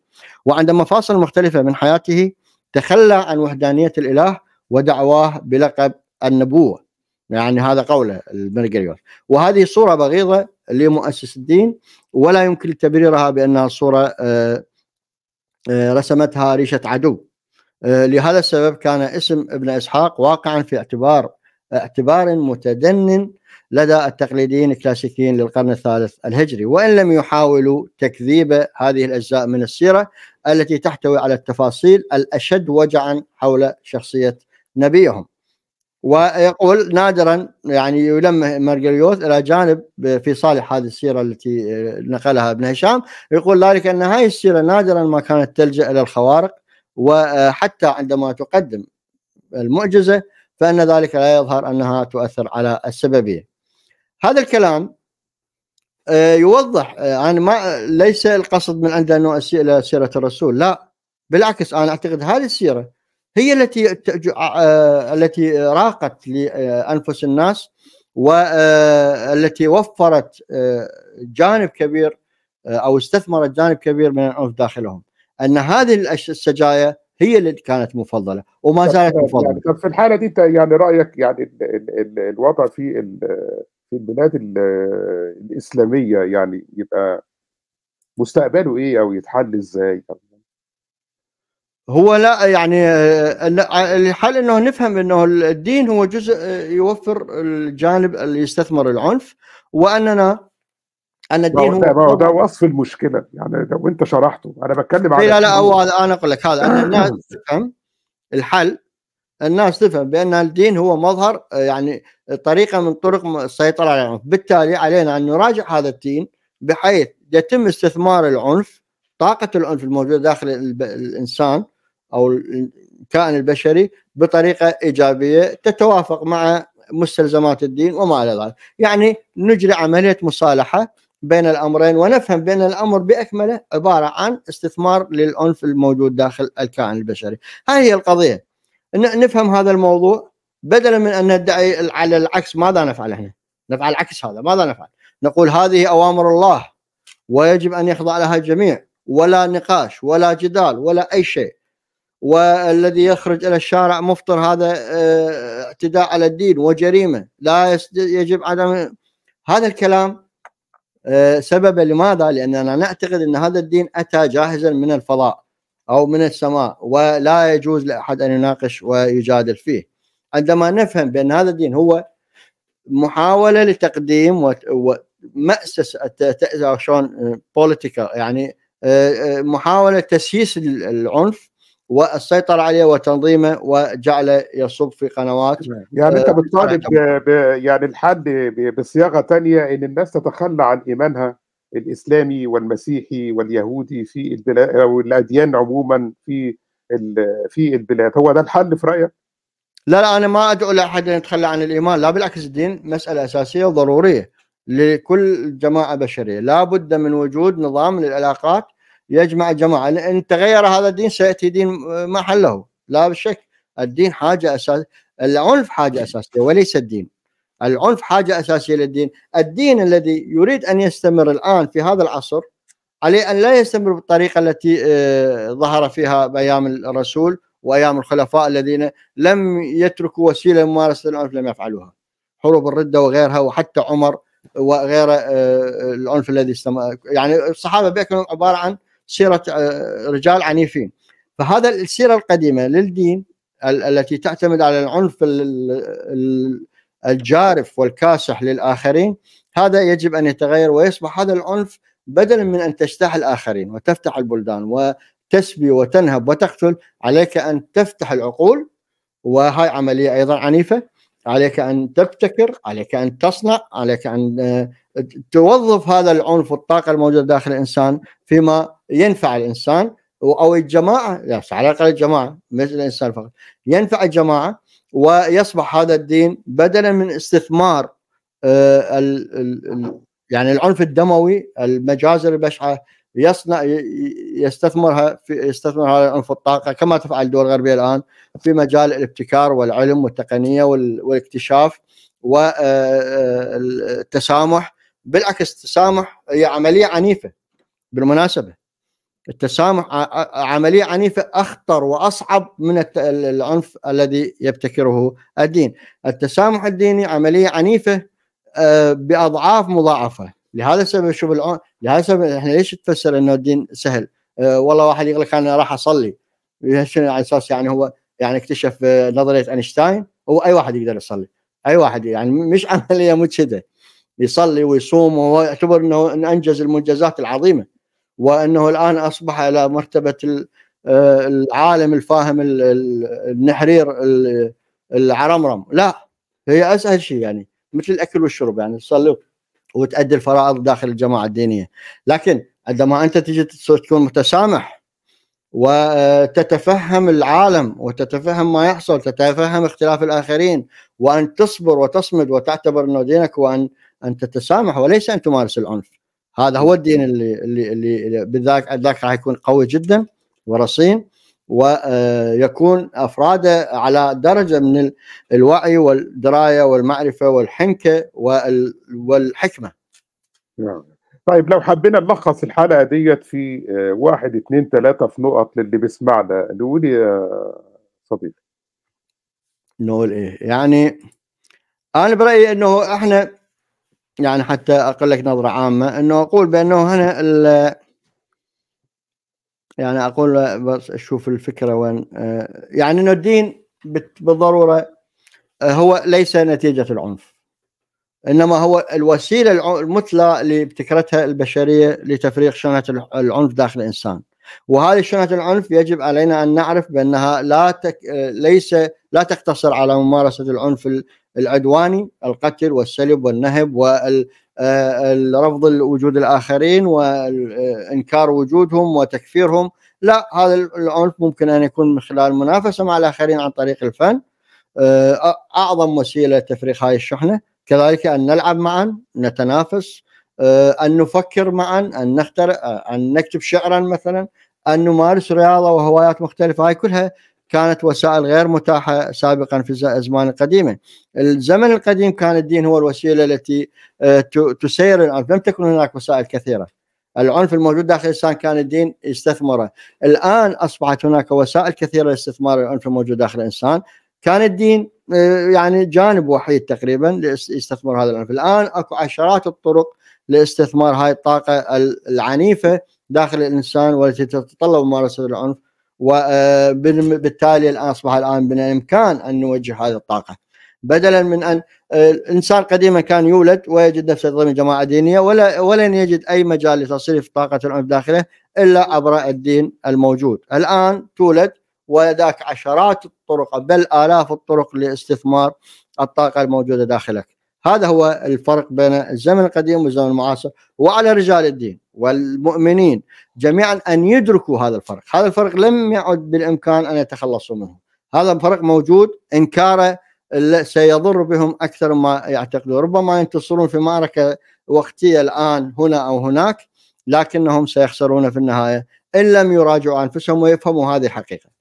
وعند مفاصل مختلفه من حياته تخلى عن وحدانيه الاله ودعواه بلقب النبوه يعني هذا قوله المرغريوس وهذه صورة بغيضة لمؤسس الدين ولا يمكن تبريرها بأنها صورة آه، آه، رسمتها ريشة عدو آه، لهذا السبب كان اسم ابن إسحاق واقعا في اعتبار اعتبار متدن لدى التقليديين الكلاسيكيين للقرن الثالث الهجري وإن لم يحاولوا تكذيب هذه الأجزاء من السيرة التي تحتوي على التفاصيل الأشد وجعا حول شخصية نبيهم ويقول نادرا يعني يلمه مرغليوس الى جانب في صالح هذه السيره التي نقلها ابن هشام يقول ذلك ان هذه السيره نادرا ما كانت تلجا الى الخوارق وحتى عندما تقدم المعجزه فان ذلك لا يظهر انها تؤثر على السببيه. هذا الكلام آه، يوضح آه، انا ما ليس القصد من عند انه اسيء الى سيره الرسول لا بالعكس انا اعتقد هذه السيره هي التي آه، آه، التي راقت لانفس الناس والتي آه، وفرت جانب كبير او استثمرت جانب كبير من العنف داخلهم ان هذه السجايا هي اللي كانت مفضله وما زالت يعني مفضله يعني في الحاله دي انت يعني رايك يعني الوضع في في البلاد الاسلاميه يعني يبقى مستقبله ايه او يتحل ازاي؟ هو لا يعني الحل انه نفهم انه الدين هو جزء يوفر الجانب اللي يستثمر العنف واننا ان الدين هو ده, ده وصف المشكله يعني لو انت شرحته انا بتكلم على إيه، لا لا هو انا اقول لك هذا ان الناس تفهم الحل الناس تفهم بان الدين هو مظهر يعني طريقه من طرق السيطره على العنف بالتالي علينا ان نراجع هذا الدين بحيث يتم استثمار العنف طاقه العنف الموجوده داخل الانسان او الكائن البشري بطريقه ايجابيه تتوافق مع مستلزمات الدين وما الى ذلك، يعني نجري عمليه مصالحه بين الامرين ونفهم بان الامر باكمله عباره عن استثمار للعنف الموجود داخل الكائن البشري، هذه هي القضيه. نفهم هذا الموضوع بدلا من ان ندعي على العكس ماذا نفعل احنا؟ نفعل العكس هذا، ماذا نفعل؟ نقول هذه اوامر الله ويجب ان يخضع لها الجميع ولا نقاش ولا جدال ولا اي شيء والذي يخرج الى الشارع مفطر هذا آه، اعتداء على الدين وجريمه لا يجب عدم هذا الكلام آه، سبب لماذا؟ لاننا نعتقد ان هذا الدين اتى جاهزا من الفضاء او من السماء ولا يجوز لاحد ان يناقش ويجادل فيه. عندما نفهم بان هذا الدين هو محاوله لتقديم ومأسس شلون بوليتيكال آه، يعني محاوله تسييس العنف والسيطرة عليه وتنظيمه وجعله يصب في قنوات يعني آه، انت بتطالب يعني الحل بصياغه ثانيه ان الناس تتخلى عن ايمانها الاسلامي والمسيحي واليهودي في البلاد او الاديان عموما في في البلاد هو ده الحل في رايك؟ لا لا انا ما ادعو لاحد ان يتخلى عن الايمان لا بالعكس الدين مساله اساسيه وضروريه لكل جماعه بشريه لابد من وجود نظام للعلاقات يجمع جماعه لان تغير هذا الدين سياتي دين ما حله لا شك الدين حاجه اساس العنف حاجه اساسيه وليس الدين العنف حاجه اساسيه للدين الدين الذي يريد ان يستمر الان في هذا العصر عليه ان لا يستمر بالطريقه التي آه، ظهر فيها بايام الرسول وايام الخلفاء الذين لم يتركوا وسيله لممارسه العنف لم يفعلوها حروب الرده وغيرها وحتى عمر وغير آه، العنف الذي استمر يعني الصحابه بيكونوا عباره عن سيره آه، رجال عنيفين فهذا السيره القديمه للدين التي تعتمد على العنف الجارف والكاسح للاخرين هذا يجب ان يتغير ويصبح هذا العنف بدلا من ان تجتاح الاخرين وتفتح البلدان وتسبي وتنهب وتقتل عليك ان تفتح العقول وهي عمليه ايضا عنيفه عليك ان تبتكر عليك ان تصنع عليك ان آه، توظف هذا العنف والطاقه الموجوده داخل الانسان فيما ينفع الانسان او الجماعه على الاقل الجماعه مثل الانسان فقط ينفع الجماعه ويصبح هذا الدين بدلا من استثمار آه، ال يعني العنف الدموي المجازر البشعه يصنع يستثمرها في يستثمر هذا العنف الطاقه كما تفعل الدول الغربيه الان في مجال الابتكار والعلم والتقنيه والاكتشاف والتسامح آه، آه، بالعكس التسامح هي عمليه عنيفه بالمناسبه التسامح عمليه عنيفه اخطر واصعب من العنف الذي يبتكره الدين التسامح الديني عمليه عنيفه آه، باضعاف مضاعفه لهذا السبب شوف العنف لهذا السبب احنا ليش تفسر انه الدين سهل آه، والله واحد يقول لك انا راح اصلي شنو على اساس يعني هو يعني اكتشف آه، نظريه اينشتاين هو اي واحد يقدر يصلي اي واحد يعني مش عمليه مجهده يصلي ويصوم وهو يعتبر انه إن انجز المنجزات العظيمه وانه الان اصبح على مرتبه آه، العالم الفاهم النحرير العرمرم لا هي اسهل شيء يعني مثل الاكل والشرب يعني تصلي وتؤدي الفرائض داخل الجماعه الدينيه لكن عندما انت تجي تكون متسامح وتتفهم العالم وتتفهم ما يحصل تتفهم اختلاف الاخرين وان تصبر وتصمد وتعتبر انه دينك وان ان تتسامح وليس ان تمارس العنف هذا هو نعم. الدين اللي اللي, اللي بالذات ذاك راح يكون قوي جدا ورصين ويكون آه، افراده على درجه من الوعي والدرايه والمعرفه والحنكه والحكمه. نعم. طيب لو حبينا نلخص الحلقه ديت في آه، واحد اثنين ثلاثه في نقط للي بيسمعنا نقول يا صديقي. نقول ايه؟ يعني انا برايي انه احنا يعني حتى اقول لك نظره عامه انه اقول بانه هنا يعني اقول بس اشوف الفكره وين آه، يعني انه الدين بالضروره آه، هو ليس نتيجه العنف انما هو الوسيله المثلى اللي ابتكرتها البشريه لتفريق شنه العنف داخل الانسان وهذه شنه العنف يجب علينا ان نعرف بانها لا تك... آه، ليس لا تقتصر على ممارسه العنف العدواني القتل والسلب والنهب والرفض آه، وجود الآخرين وإنكار وجودهم وتكفيرهم لا هذا العنف ممكن أن يكون من خلال منافسة مع الآخرين عن طريق الفن آه، أعظم وسيلة تفريغ هذه الشحنة كذلك أن نلعب معا نتنافس آه، أن نفكر معا أن نخترع أن نكتب شعرا مثلا أن نمارس رياضة وهوايات مختلفة هاي كلها كانت وسائل غير متاحه سابقا في الازمان القديمه. الزمن القديم كان الدين هو الوسيله التي آه، تسير العنف، لم تكن هناك وسائل كثيره. العنف الموجود داخل الانسان كان الدين يستثمره. الان اصبحت هناك وسائل كثيره لاستثمار العنف الموجود داخل الانسان. كان الدين آه، يعني جانب وحيد تقريبا يستثمر هذا العنف، الان اكو عشرات الطرق لاستثمار هاي الطاقه العنيفه داخل الانسان والتي تتطلب ممارسه العنف وبالتالي آه، الان اصبح الان من الامكان ان نوجه هذه الطاقه بدلا من ان آه، الانسان قديما كان يولد ويجد نفسه ضمن جماعه دينيه ولا ولن يجد اي مجال لتصريف طاقه العنف داخله الا عبر الدين الموجود الان تولد وذاك عشرات الطرق بل الاف الطرق لاستثمار الطاقه الموجوده داخلك هذا هو الفرق بين الزمن القديم والزمن المعاصر وعلى رجال الدين والمؤمنين جميعا أن يدركوا هذا الفرق هذا الفرق لم يعد بالإمكان أن يتخلصوا منه هذا الفرق موجود إنكاره سيضر بهم أكثر ما يعتقدون ربما ينتصرون في معركة وقتية الآن هنا أو هناك لكنهم سيخسرون في النهاية إن لم يراجعوا أنفسهم ويفهموا هذه حقيقة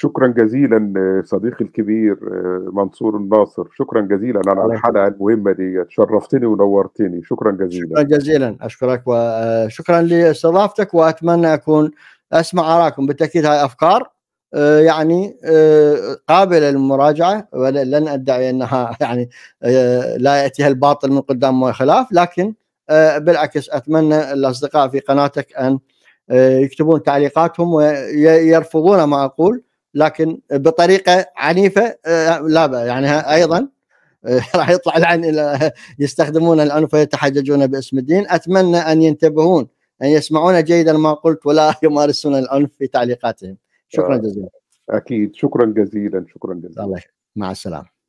شكرا جزيلا آه، صديقي الكبير آه، منصور الناصر شكرا جزيلا على الحلقه المهمه دي شرفتني ونورتني شكرا جزيلا شكرا جزيلا اشكرك وشكرا آه، لاستضافتك واتمنى اكون اسمع اراكم بالتاكيد هاي افكار يعني قابله للمراجعه ولن ادعي انها يعني لا ياتيها الباطل من قدام وخلاف لكن بالعكس اتمنى الاصدقاء في قناتك ان يكتبون تعليقاتهم ويرفضون ما اقول لكن بطريقه عنيفه آه، لا يعني ايضا آه، راح يطلع العن يستخدمون العنف ويتحججون باسم الدين اتمنى ان ينتبهون ان يسمعون جيدا ما قلت ولا يمارسون العنف في تعليقاتهم شكرا جزيلا اكيد شكرا جزيلا شكرا جزيلا الله. مع السلامه